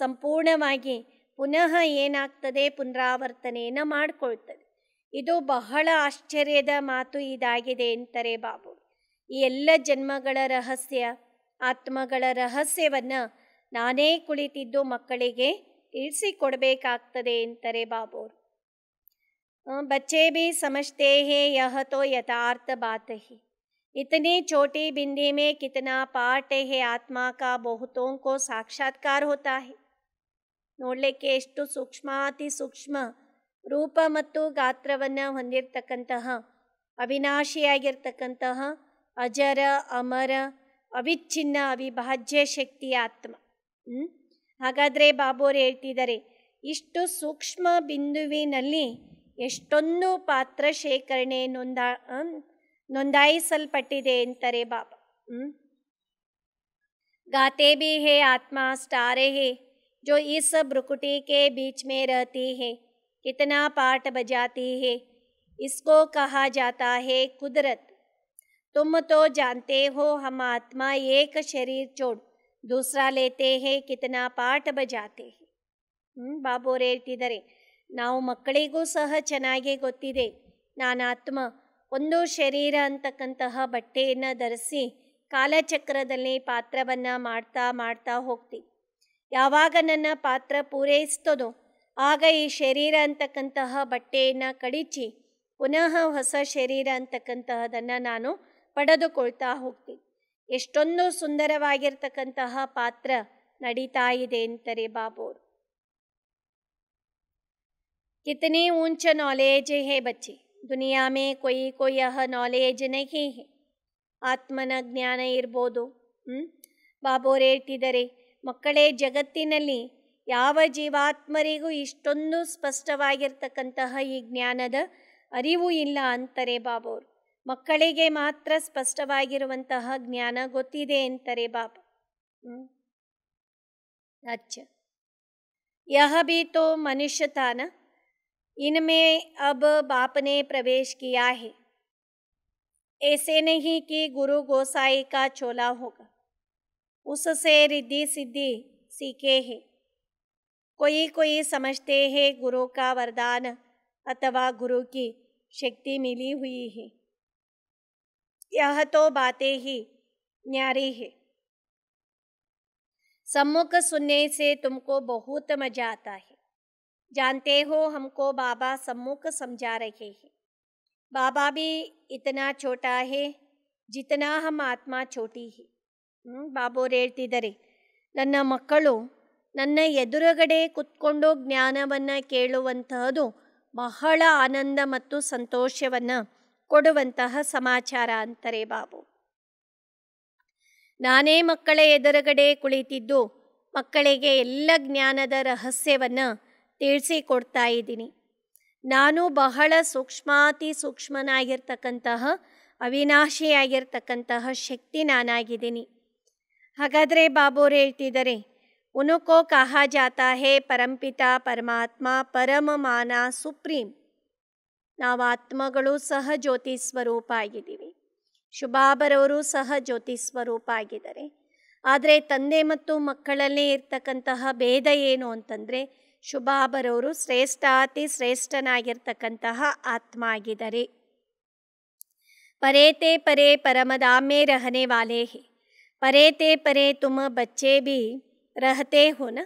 ಸಂಪೂರ್ಣವಾಗಿ ಪುನಃ ಏನಾಗ್ತದೆ ಪುನರಾವರ್ತನೆಯನ್ನು ಮಾಡಿಕೊಳ್ತದೆ ಇದು ಬಹಳ ಆಶ್ಚರ್ಯದ ಮಾತು ಇದಾಗಿದೆ ಎಂತರೆ ಬಾಬು ಈ ಎಲ್ಲ ಜನ್ಮಗಳ ರಹಸ್ಯ ಆತ್ಮಗಳ ರಹಸ್ಯವನ್ನು ನಾನೇ ಕುಳಿತಿದ್ದು ಮಕ್ಕಳಿಗೆ ಕೊಡಬೇಕಾಗ್ತದೆ ಅಂತಾರೆ ಬಾಬೋರು ಬಚ್ಚೆ ಬಿ ಸಮಜ್ತೆ ಹೇ ಯಹತೋ ಯಥಾರ್ಥ ಬಾತಹಿ ಇತನಿ ಚೋಟಿ ಬಿಂದಿ ಮೇ में कितना ಹೇ है ಆತ್ಮಾ ಕಾ ಬಹುತೋಂಕೋ ಸಾಕ್ಷಾತ್ಕಾರ ಹೋತಾ ನೋಡಲಿಕ್ಕೆ ಎಷ್ಟು ಸೂಕ್ಷ್ಮಾತಿ ಸೂಕ್ಷ್ಮ ರೂಪ ಮತ್ತು ಗಾತ್ರವನ್ನು ಹೊಂದಿರತಕ್ಕಂತಹ ಅವಿನಾಶಿಯಾಗಿರ್ತಕ್ಕಂತಹ ಅಜರ ಅಮರ ಅವಿಚ್ಛಿನ್ನ ಅವಿಭಾಜ್ಯ ಶಕ್ತಿ ಆತ್ಮ ಹಾಗಾದರೆ ಬಾಬೋರು ಹೇಳ್ತಿದ್ದಾರೆ ಇಷ್ಟು ಸೂಕ್ಷ್ಮ ಬಿಂದುವಿನಲ್ಲಿ ಎಷ್ಟೊಂದು ಪಾತ್ರ ಶೇಖರಣೆ ನೊಂದ ನೋಂದಾಯಿಸಲ್ಪಟ್ಟಿದೆ ಅಂತಾರೆ ಬಾಬಾ ಗಾತೆ ಬಿ ಹೇ ಆತ್ಮ ಸ್ಟಾರೆ ಹೇ ಜೋ जो इस ब्रुकुटी के बीच में ಹೇ है कितना पाठ बजाती तुम तो जानते हो हम आत्मा एक शरीर छोड़ दूसरा लेते हैं ಕಿತನಾ ಪಾಠ ಬಜಾತೆ ಹ್ಞೂ ಬಾಬೋರು ಹೇಳ್ತಿದ್ದಾರೆ ನಾವು ಮಕ್ಕಳಿಗೂ ಸಹ ಚೆನ್ನಾಗಿ ಗೊತ್ತಿದೆ ನಾನು ಆತ್ಮ ಒಂದು ಶರೀರ ಅಂತಕ್ಕಂತಹ ಬಟ್ಟೆಯನ್ನು ಧರಿಸಿ ಕಾಲಚಕ್ರದಲ್ಲಿ ಪಾತ್ರವನ್ನು ಮಾಡ್ತಾ ಮಾಡ್ತಾ ಹೋಗ್ತೀವಿ ಯಾವಾಗ ನನ್ನ ಪಾತ್ರ ಪೂರೈಸ್ತದೋ ಆಗ ಈ ಶರೀರ ಅಂತಕ್ಕಂತಹ ಬಟ್ಟೆಯನ್ನು ಕಡಿಚಿ ಪುನಃ ಹೊಸ ಶರೀರ ಅಂತಕ್ಕಂತಹದನ್ನು ನಾನು ಪಡೆದುಕೊಳ್ತಾ ಹೋಗ್ತೀವಿ ಎಷ್ಟೊಂದು ಸುಂದರವಾಗಿರ್ತಕ್ಕಂತಹ ಪಾತ್ರ ನಡೀತಾ ಇದೆ ಅಂತಾರೆ ಬಾಬೋರು कितने ಉಂಚ नॉलेज ಹೇ ಬಚ್ಚೆ दुनिया में कोई ಕೊಯ್ಯ ಹೇ नॉलेज नहीं ಆತ್ಮನ ಜ್ಞಾನ ಇರ್ಬೋದು ಹ್ಞೂ ಬಾಬೋರು ಹೇಳ್ತಿದ್ದಾರೆ ಮಕ್ಕಳೇ ಜಗತ್ತಿನಲ್ಲಿ ಯಾವ ಜೀವಾತ್ಮರಿಗೂ ಇಷ್ಟೊಂದು ಸ್ಪಷ್ಟವಾಗಿರ್ತಕ್ಕಂತಹ ಈ ಜ್ಞಾನದ ಅರಿವು ಇಲ್ಲ ಅಂತಾರೆ ಬಾಬೋರು ಮಕ್ಕಳಿಗೆ ಮಾತ್ರ ಸ್ಪಷ್ಟವಾಗಿರುವಂತಹ ಜ್ಞಾನ ಗೊತ್ತಿದೆ ಅಂತಾರೆ ಬಾಪ ಅಚ್ಚ यह भी तो मनुष्य था न इनमें अब बाप ने प्रवेश किया है ऐसे नहीं कि गुरु गोसाई का चोला होगा उससे रिद्धि सिद्धि सीखे है कोई कोई समझते हैं गुरु का वरदान अथवा गुरु की शक्ति मिली हुई है यह तो बातें ही न्यारी है सम्मुख सुनने से तुमको बहुत मजा आता है जानते हो हमको बाबा सम्मुख समझा रहे हैं बाबा भी इतना छोटा है जितना हम आत्मा छोटी है ಬಾಬೋರು ಹೇಳ್ತಿದ್ದಾರೆ ನನ್ನ ಮಕ್ಕಳು ನನ್ನ ಎದುರುಗಡೆ ಕುತ್ಕೊಂಡು ಜ್ಞಾನವನ್ನು ಕೇಳುವಂತಹದ್ದು ಬಹಳ ಆನಂದ ಮತ್ತು ಸಂತೋಷವನ್ನು ಕೊಡುವಂತಹ ಸಮಾಚಾರ ಅಂತಾರೆ ಬಾಬು ನಾನೇ ಮಕ್ಕಳ ಎದುರುಗಡೆ ಕುಳಿತಿದ್ದು ಮಕ್ಕಳಿಗೆ ಎಲ್ಲ ಜ್ಞಾನದ ರಹಸ್ಯವನ್ನು ತಿಳಿಸಿಕೊಡ್ತಾ ಇದ್ದೀನಿ ನಾನು ಬಹಳ ಸೂಕ್ಷ್ಮಾತಿ ಸೂಕ್ಷ್ಮನಾಗಿರ್ತಕ್ಕಂತಹ ಅವಿನಾಶಿಯಾಗಿರ್ತಕ್ಕಂತಹ ಶಕ್ತಿ ನಾನಾಗಿದ್ದೀನಿ ಹಾಗಾದರೆ ಬಾಬೋರು ಹೇಳ್ತಿದ್ದಾರೆ ಉನುಕೋ ಕಹಾ ಜಾತಾ ಹೇ ಪರಂಪಿತಾ ಪರಮಾತ್ಮ ಪರಮ ಮಾನ ಸುಪ್ರೀಂ ನಾವು ಆತ್ಮಗಳು ಸಹ ಜ್ಯೋತಿ ಸ್ವರೂಪ ಆಗಿದ್ದೀವಿ ಶುಭಾಬರವರು ಸಹ ಜ್ಯೋತಿ ಸ್ವರೂಪ ಆಗಿದ್ದಾರೆ ಆದರೆ ತಂದೆ ಮತ್ತು ಮಕ್ಕಳಲ್ಲಿ ಇರ್ತಕ್ಕಂತಹ ಭೇದ ಏನು ಅಂತಂದರೆ ಶುಭಾಬರವರು ಶ್ರೇಷ್ಠ ಅತಿ ಶ್ರೇಷ್ಠನಾಗಿರ್ತಕ್ಕಂತಹ ಆತ್ಮ ಆಗಿದ್ದಾರೆ ಪರೇತೆ ಪರೇ ಪರಮದಾಮೆ ರಹನೆ ವಾಲೇಹಿ ಪರೇತೆ ಪರೇ ತುಮ ಬಚ್ಚೆ ಬಿ ರಹತೆ ಹೋನ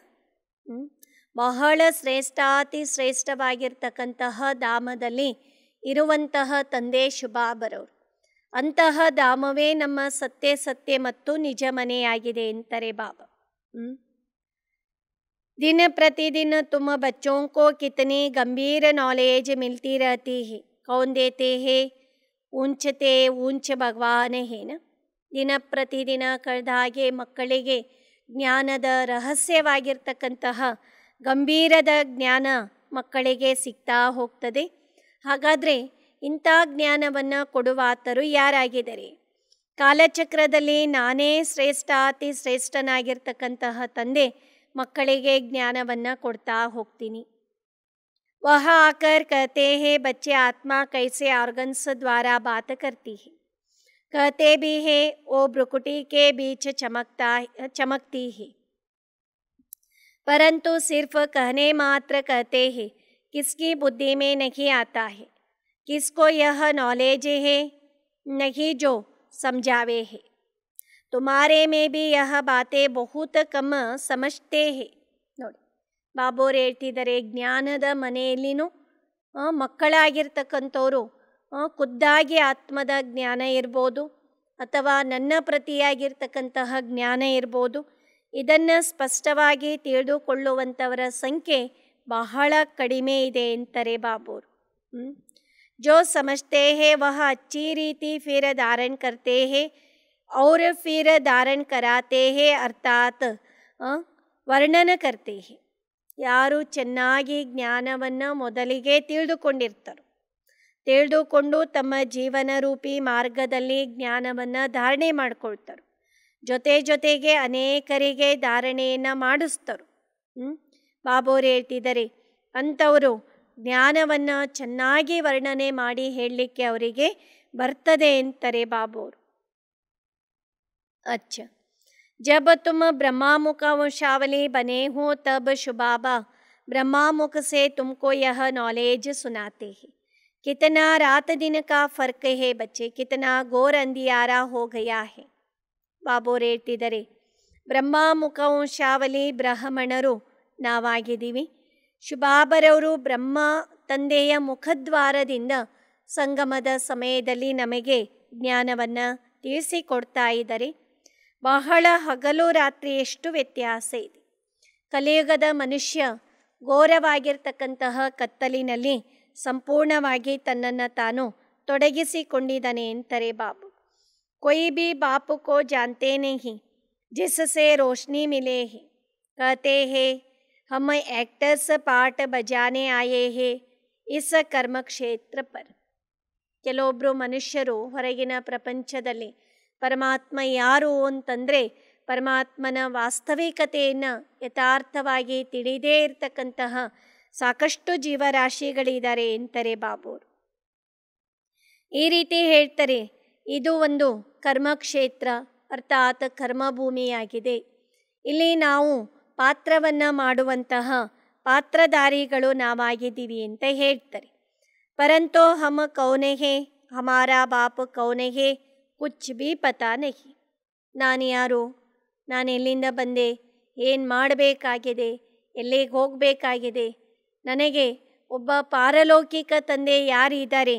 ಬಹಳ ಶ್ರೇಷ್ಠಾತಿ ಶ್ರೇಷ್ಠವಾಗಿರ್ತಕ್ಕಂತಹ ಧಾಮದಲ್ಲಿ ಇರುವಂತಹ ತಂದೆ ಬರೋರು ಅಂತಹ ಧಾಮವೇ ನಮ್ಮ ಸತ್ಯ ಸತ್ಯ ಮತ್ತು ನಿಜ ಮನೆಯಾಗಿದೆ ಎಂತಾರೆ ಬಾಬಾ ದಿನ ಪ್ರತಿದಿನ तुम बच्चों को ಗಂಭೀರ ನಾಲೇಜ್ नॉलेज मिलती रहती ಹೇ कौन ಹೇ ಉಂಚತೆ ಉಂಚ ಭಗವಾನೇನ ದಿನ ಪ್ರತಿದಿನ ಕಳೆದ ಹಾಗೆ ಮಕ್ಕಳಿಗೆ ಜ್ಞಾನದ ರಹಸ್ಯವಾಗಿರ್ತಕ್ಕಂತಹ ಗಂಭೀರದ ಜ್ಞಾನ ಮಕ್ಕಳಿಗೆ ಸಿಗ್ತಾ ಹೋಗ್ತದೆ ಹಾಗಾದರೆ ಇಂಥ ಜ್ಞಾನವನ್ನು ಕೊಡುವಾತರು ಯಾರಾಗಿದ್ದಾರೆ ಕಾಲಚಕ್ರದಲ್ಲಿ ನಾನೇ ಶ್ರೇಷ್ಠ ಅತಿ ಶ್ರೇಷ್ಠನಾಗಿರ್ತಕ್ಕಂತಹ ತಂದೆ ಮಕ್ಕಳಿಗೆ ಜ್ಞಾನವನ್ನು ಕೊಡ್ತಾ ಹೋಗ್ತೀನಿ ವಹ ಆಕರ್ ಕತೆ ಹೇ ಬಚ್ಚೆ ಆತ್ಮ ಕೈಸೆ ಆರ್ಗನ್ಸ್ ದ್ವಾರ ಬಾತ ಕರ್ತಿ ಹೇ ಕತೆ ಬಿ ಹೇ ಓ ಬ್ರುಕುಟಿ ಕೆ ಬೀಚ ಚಮಕ್ತಾ ಚಮಕ್ತಿ ಹೇ परंतु सिर्फ ಕಹನೆ ಮಾತ್ರ कहते हैं किसकी बुद्धि में नहीं आता है किसको यह नॉलेज ಹೇ नहीं जो समझावे है तुम्हारे में भी यह बातें बहुत ಕಮ್ಮ ನೋಡಿ ಬಾಬೋರು ಹೇಳ್ತಿದ್ದಾರೆ ಜ್ಞಾನದ ಮನೆಯಲ್ಲಿನೂ ಮಕ್ಕಳಾಗಿರ್ತಕ್ಕಂಥವರು ಖುದ್ದಾಗಿ ಆತ್ಮದ ಜ್ಞಾನ ಇರ್ಬೋದು ಅಥವಾ ನನ್ನ ಪ್ರತಿಯಾಗಿರ್ತಕ್ಕಂತಹ ಜ್ಞಾನ ಇರ್ಬೋದು ಇದನ್ನು ಸ್ಪಷ್ಟವಾಗಿ ತಿಳಿದುಕೊಳ್ಳುವಂಥವರ ಸಂಖ್ಯೆ ಬಹಳ ಕಡಿಮೆ ಇದೆ ಎಂತಾರೆ ಬಾಬೂರು ಜೋ ಸಮಸ್ತೆ ಹೇ ವಹ ಅಚ್ಚಿ ರೀತಿ ಫಿರ ಧಾರಣ್ ಕರ್ತೆ ಹೇ ಔರ ಫಿರ ಧಾರಣ್ ಕರಾತೆ ಹೇ ಅರ್ಥಾತ್ ವರ್ಣನ ಕರ್ತೆ ಹೇ ಯಾರು ಚೆನ್ನಾಗಿ ಜ್ಞಾನವನ್ನು ಮೊದಲಿಗೆ ತಿಳಿದುಕೊಂಡಿರ್ತರು ತಿಳಿದುಕೊಂಡು ತಮ್ಮ ಜೀವನ ರೂಪಿ ಮಾರ್ಗದಲ್ಲಿ ಜ್ಞಾನವನ್ನು ಧಾರಣೆ ಮಾಡಿಕೊಳ್ತಾರೆ ಜೊತೆ ಜೊತೆಗೆ ಅನೇಕರಿಗೆ ಧಾರಣೆಯನ್ನು ಮಾಡಿಸ್ತರು ಹ್ಞೂ ಬಾಬೋರು ಹೇಳ್ತಿದ್ದಾರೆ ಅಂಥವರು ಜ್ಞಾನವನ್ನು ಚೆನ್ನಾಗಿ ವರ್ಣನೆ ಮಾಡಿ ಹೇಳಲಿಕ್ಕೆ ಅವರಿಗೆ ಬರ್ತದೆ ಅಂತಾರೆ ಬಾಬೋರು ಅಚ್ಚ ಜಬ ತುಮ ಬ್ರಹ್ಮಾಮುಖ ವಂಶಾವಲಿ ಬನೆ ಹೋ ತಬ ಶುಭಾಬಾ ಬ್ರಹ್ಮಾಮುಖ ಸೇ ತುಮಕೋ ಯಹ ನಾಲೇಜ್ ಸುನಾತೆ ಹಿ कितना रात दिन का फ़र्क है बच्चे कितना हो ಬಾಬೋರೆ ಇಟ್ಟಿದ್ದಾರೆ ಬ್ರಹ್ಮಾಮುಖವಂಶಾವಲಿ ಬ್ರಾಹ್ಮಣರು ನಾವಾಗಿದ್ದೀವಿ ಶುಭಾಬರವರು ಬ್ರಹ್ಮ ತಂದೆಯ ಮುಖದ್ವಾರದಿಂದ ಸಂಗಮದ ಸಮಯದಲ್ಲಿ ನಮಗೆ ಜ್ಞಾನವನ್ನು ತಿಳಿಸಿಕೊಡ್ತಾ ಇದ್ದಾರೆ ಬಹಳ ಹಗಲು ರಾತ್ರಿಯಷ್ಟು ವ್ಯತ್ಯಾಸ ಇದೆ ಕಲಿಯುಗದ ಮನುಷ್ಯ ಘೋರವಾಗಿರ್ತಕ್ಕಂತಹ ಕತ್ತಲಿನಲ್ಲಿ ಸಂಪೂರ್ಣವಾಗಿ ತನ್ನನ್ನು ತಾನು ತೊಡಗಿಸಿಕೊಂಡಿದ್ದಾನೆ ಎಂತರೆ ಬಾಬು कोई भी बाप को जानते नहीं जिससे रोशनी मिले है कहते हैं हम एक्टर्स पार्ट बजाने आए हैं इस ಕರ್ಮ ಕ್ಷೇತ್ರ ಕೆಲವೊಬ್ಬರು ಮನುಷ್ಯರು ಹೊರಗಿನ ಪ್ರಪಂಚದಲ್ಲಿ ಪರಮಾತ್ಮ ಯಾರು ಅಂತಂದರೆ ಪರಮಾತ್ಮನ ವಾಸ್ತವಿಕತೆಯನ್ನು ಯಥಾರ್ಥವಾಗಿ ತಿಳಿದೇ ಇರತಕ್ಕಂತಹ ಸಾಕಷ್ಟು ಜೀವರಾಶಿಗಳಿದ್ದಾರೆ ಎಂತರೆ ಬಾಬೂರು ಈ ರೀತಿ ಹೇಳ್ತಾರೆ ಇದು ಒಂದು ಕರ್ಮಕ್ಷೇತ್ರ ಅರ್ಥಾತ್ ಕರ್ಮಭೂಮಿಯಾಗಿದೆ ಇಲ್ಲಿ ನಾವು ಪಾತ್ರವನ್ನು ಮಾಡುವಂತಹ ಪಾತ್ರಧಾರಿಗಳು ನಾವಾಗಿದ್ದೀವಿ ಅಂತ ಹೇಳ್ತಾರೆ ಪರಂತು ಹಮ ಕೌನೆಹೆ ಹಮಾರ ಬಾಪ ಕೌನೆಹೆ ಕುಚ್ ಬಿ ಪತಾ ನಹಿ ನಾನು ಯಾರು ನಾನು ಎಲ್ಲಿಂದ ಬಂದೆ ಏನು ಮಾಡಬೇಕಾಗಿದೆ ಎಲ್ಲಿಗೆ ಹೋಗಬೇಕಾಗಿದೆ ನನಗೆ ಒಬ್ಬ ಪಾರಲೌಕಿಕ ತಂದೆ ಯಾರಿದ್ದಾರೆ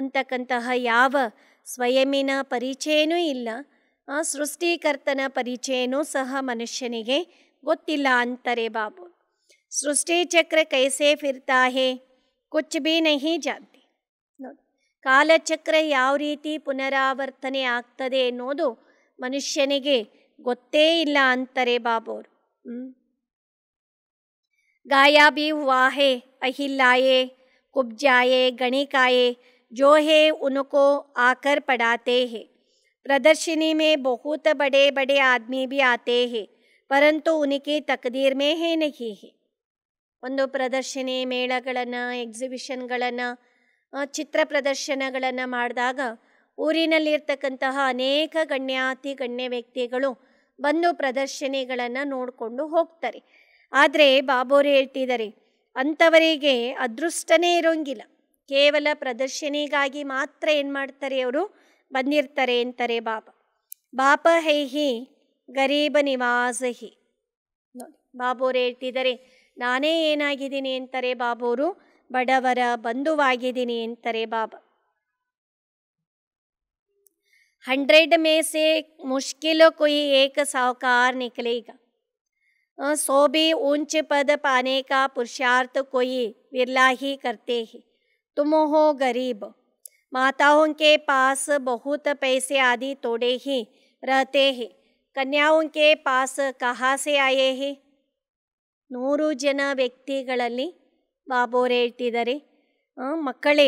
ಅಂತಕ್ಕಂತಹ ಯಾವ ಸ್ವಯಮಿನ ಪರಿಚಯನೂ ಇಲ್ಲ ಆ ಸೃಷ್ಟಿಕರ್ತನ ಪರಿಚಯನೂ ಸಹ ಮನುಷ್ಯನಿಗೆ ಗೊತ್ತಿಲ್ಲ ಅಂತಾರೆ ಬಾಬು ಸೃಷ್ಟಿ ಚಕ್ರ ಕೈಸೆ ಫಿರ್ತಾಹೆ ಕುಚ್ ಬಿ ನಹಿ ಜಾತಿ ನೋಡಿ ಕಾಲಚಕ್ರ ಯಾವ ರೀತಿ ಪುನರಾವರ್ತನೆ ಆಗ್ತದೆ ಅನ್ನೋದು ಮನುಷ್ಯನಿಗೆ ಗೊತ್ತೇ ಇಲ್ಲ ಅಂತಾರೆ ಬಾಬೋರು ಹ್ಮ್ ಗಾಯಾಬಿ ವಾಹೆ ಅಹಿಲ್ಲಾಯೆ ಕುಬ್ಜಾಯೆ ಗಣಿಕಾಯೆ ಜೋ ಹೇ ಉನ್ಕೋ ಆಕರ್ ಪಡಾತೆ ಹೇ ಪ್ರದರ್ಶಿನಿ ಮೇ ಬಹುತ ಬಡೇ बड़े आदमी ಬಿ ಪರಂತು ಹೇ ಪರಂತು ಉನಿಕೆ ತಕದೀರ್ ಮೇ ಹೇ ನಹಿ ಹೇ ಒಂದು ಪ್ರದರ್ಶಿನಿ ಮೇಳಗಳನ್ನು ಎಕ್ಸಿಬಿಷನ್ಗಳನ್ನು ಚಿತ್ರ ಪ್ರದರ್ಶನಗಳನ್ನು ಮಾಡಿದಾಗ ಊರಿನಲ್ಲಿರ್ತಕ್ಕಂತಹ ಅನೇಕ ಗಣ್ಯಾತಿ ಗಣ್ಯ ವ್ಯಕ್ತಿಗಳು ಬಂದು ಪ್ರದರ್ಶನಿಗಳನ್ನು ನೋಡಿಕೊಂಡು ಹೋಗ್ತಾರೆ ಆದರೆ ಬಾಬೋರು ಹೇಳ್ತಿದ್ದಾರೆ ಅಂಥವರಿಗೆ ಅದೃಷ್ಟನೇ ಇರೋಂಗಿಲ್ಲ ಕೇವಲ ಪ್ರದರ್ಶನಿಗಾಗಿ ಮಾತ್ರ ಏನು ಮಾಡ್ತಾರೆ ಅವರು ಬಂದಿರ್ತಾರೆ ಅಂತಾರೆ ಬಾಪ ಬಾಪ ಹೈಹಿ ಗರೀಬ ನಿವಾಸಹಿ ನೋಡಿ ಬಾಬೋರು ಹೇಳ್ತಿದ್ದಾರೆ ನಾನೇ ಏನಾಗಿದ್ದೀನಿ ಅಂತಾರೆ ಬಾಬೋರು ಬಡವರ ಬಂಧುವಾಗಿದ್ದೀನಿ ಅಂತಾರೆ ಬಾಬಾ ಹಂಡ್ರೆಡ್ ಮೇಸೆ ಮುಷ್ಕಿಲ ಕೊಯಿ ಏಕ ಸಾಹುಕಾರ ನಿಕಲೆ ಸೋಬಿ ಸೋಬಿ ಉಂಚ ಪದ ಪಾನೇಕ ಪುರುಷಾರ್ಥ ಕೊಯಿ ವಿರ್ಲಾಹಿ ಕರ್ತೇಹಿ तुम हो गरीब माताओं के पास बहुत पैसे आदि तोड़े ही रहते ಪಾಸ್ ಕಹಾಸೆ ಆಯೇಹಿ ನೂರು ಜನ ವ್ಯಕ್ತಿಗಳಲ್ಲಿ ಬಾಬೋರೆ ಹೇಳ್ತಿದ್ದಾರೆ ಮಕ್ಕಳೇ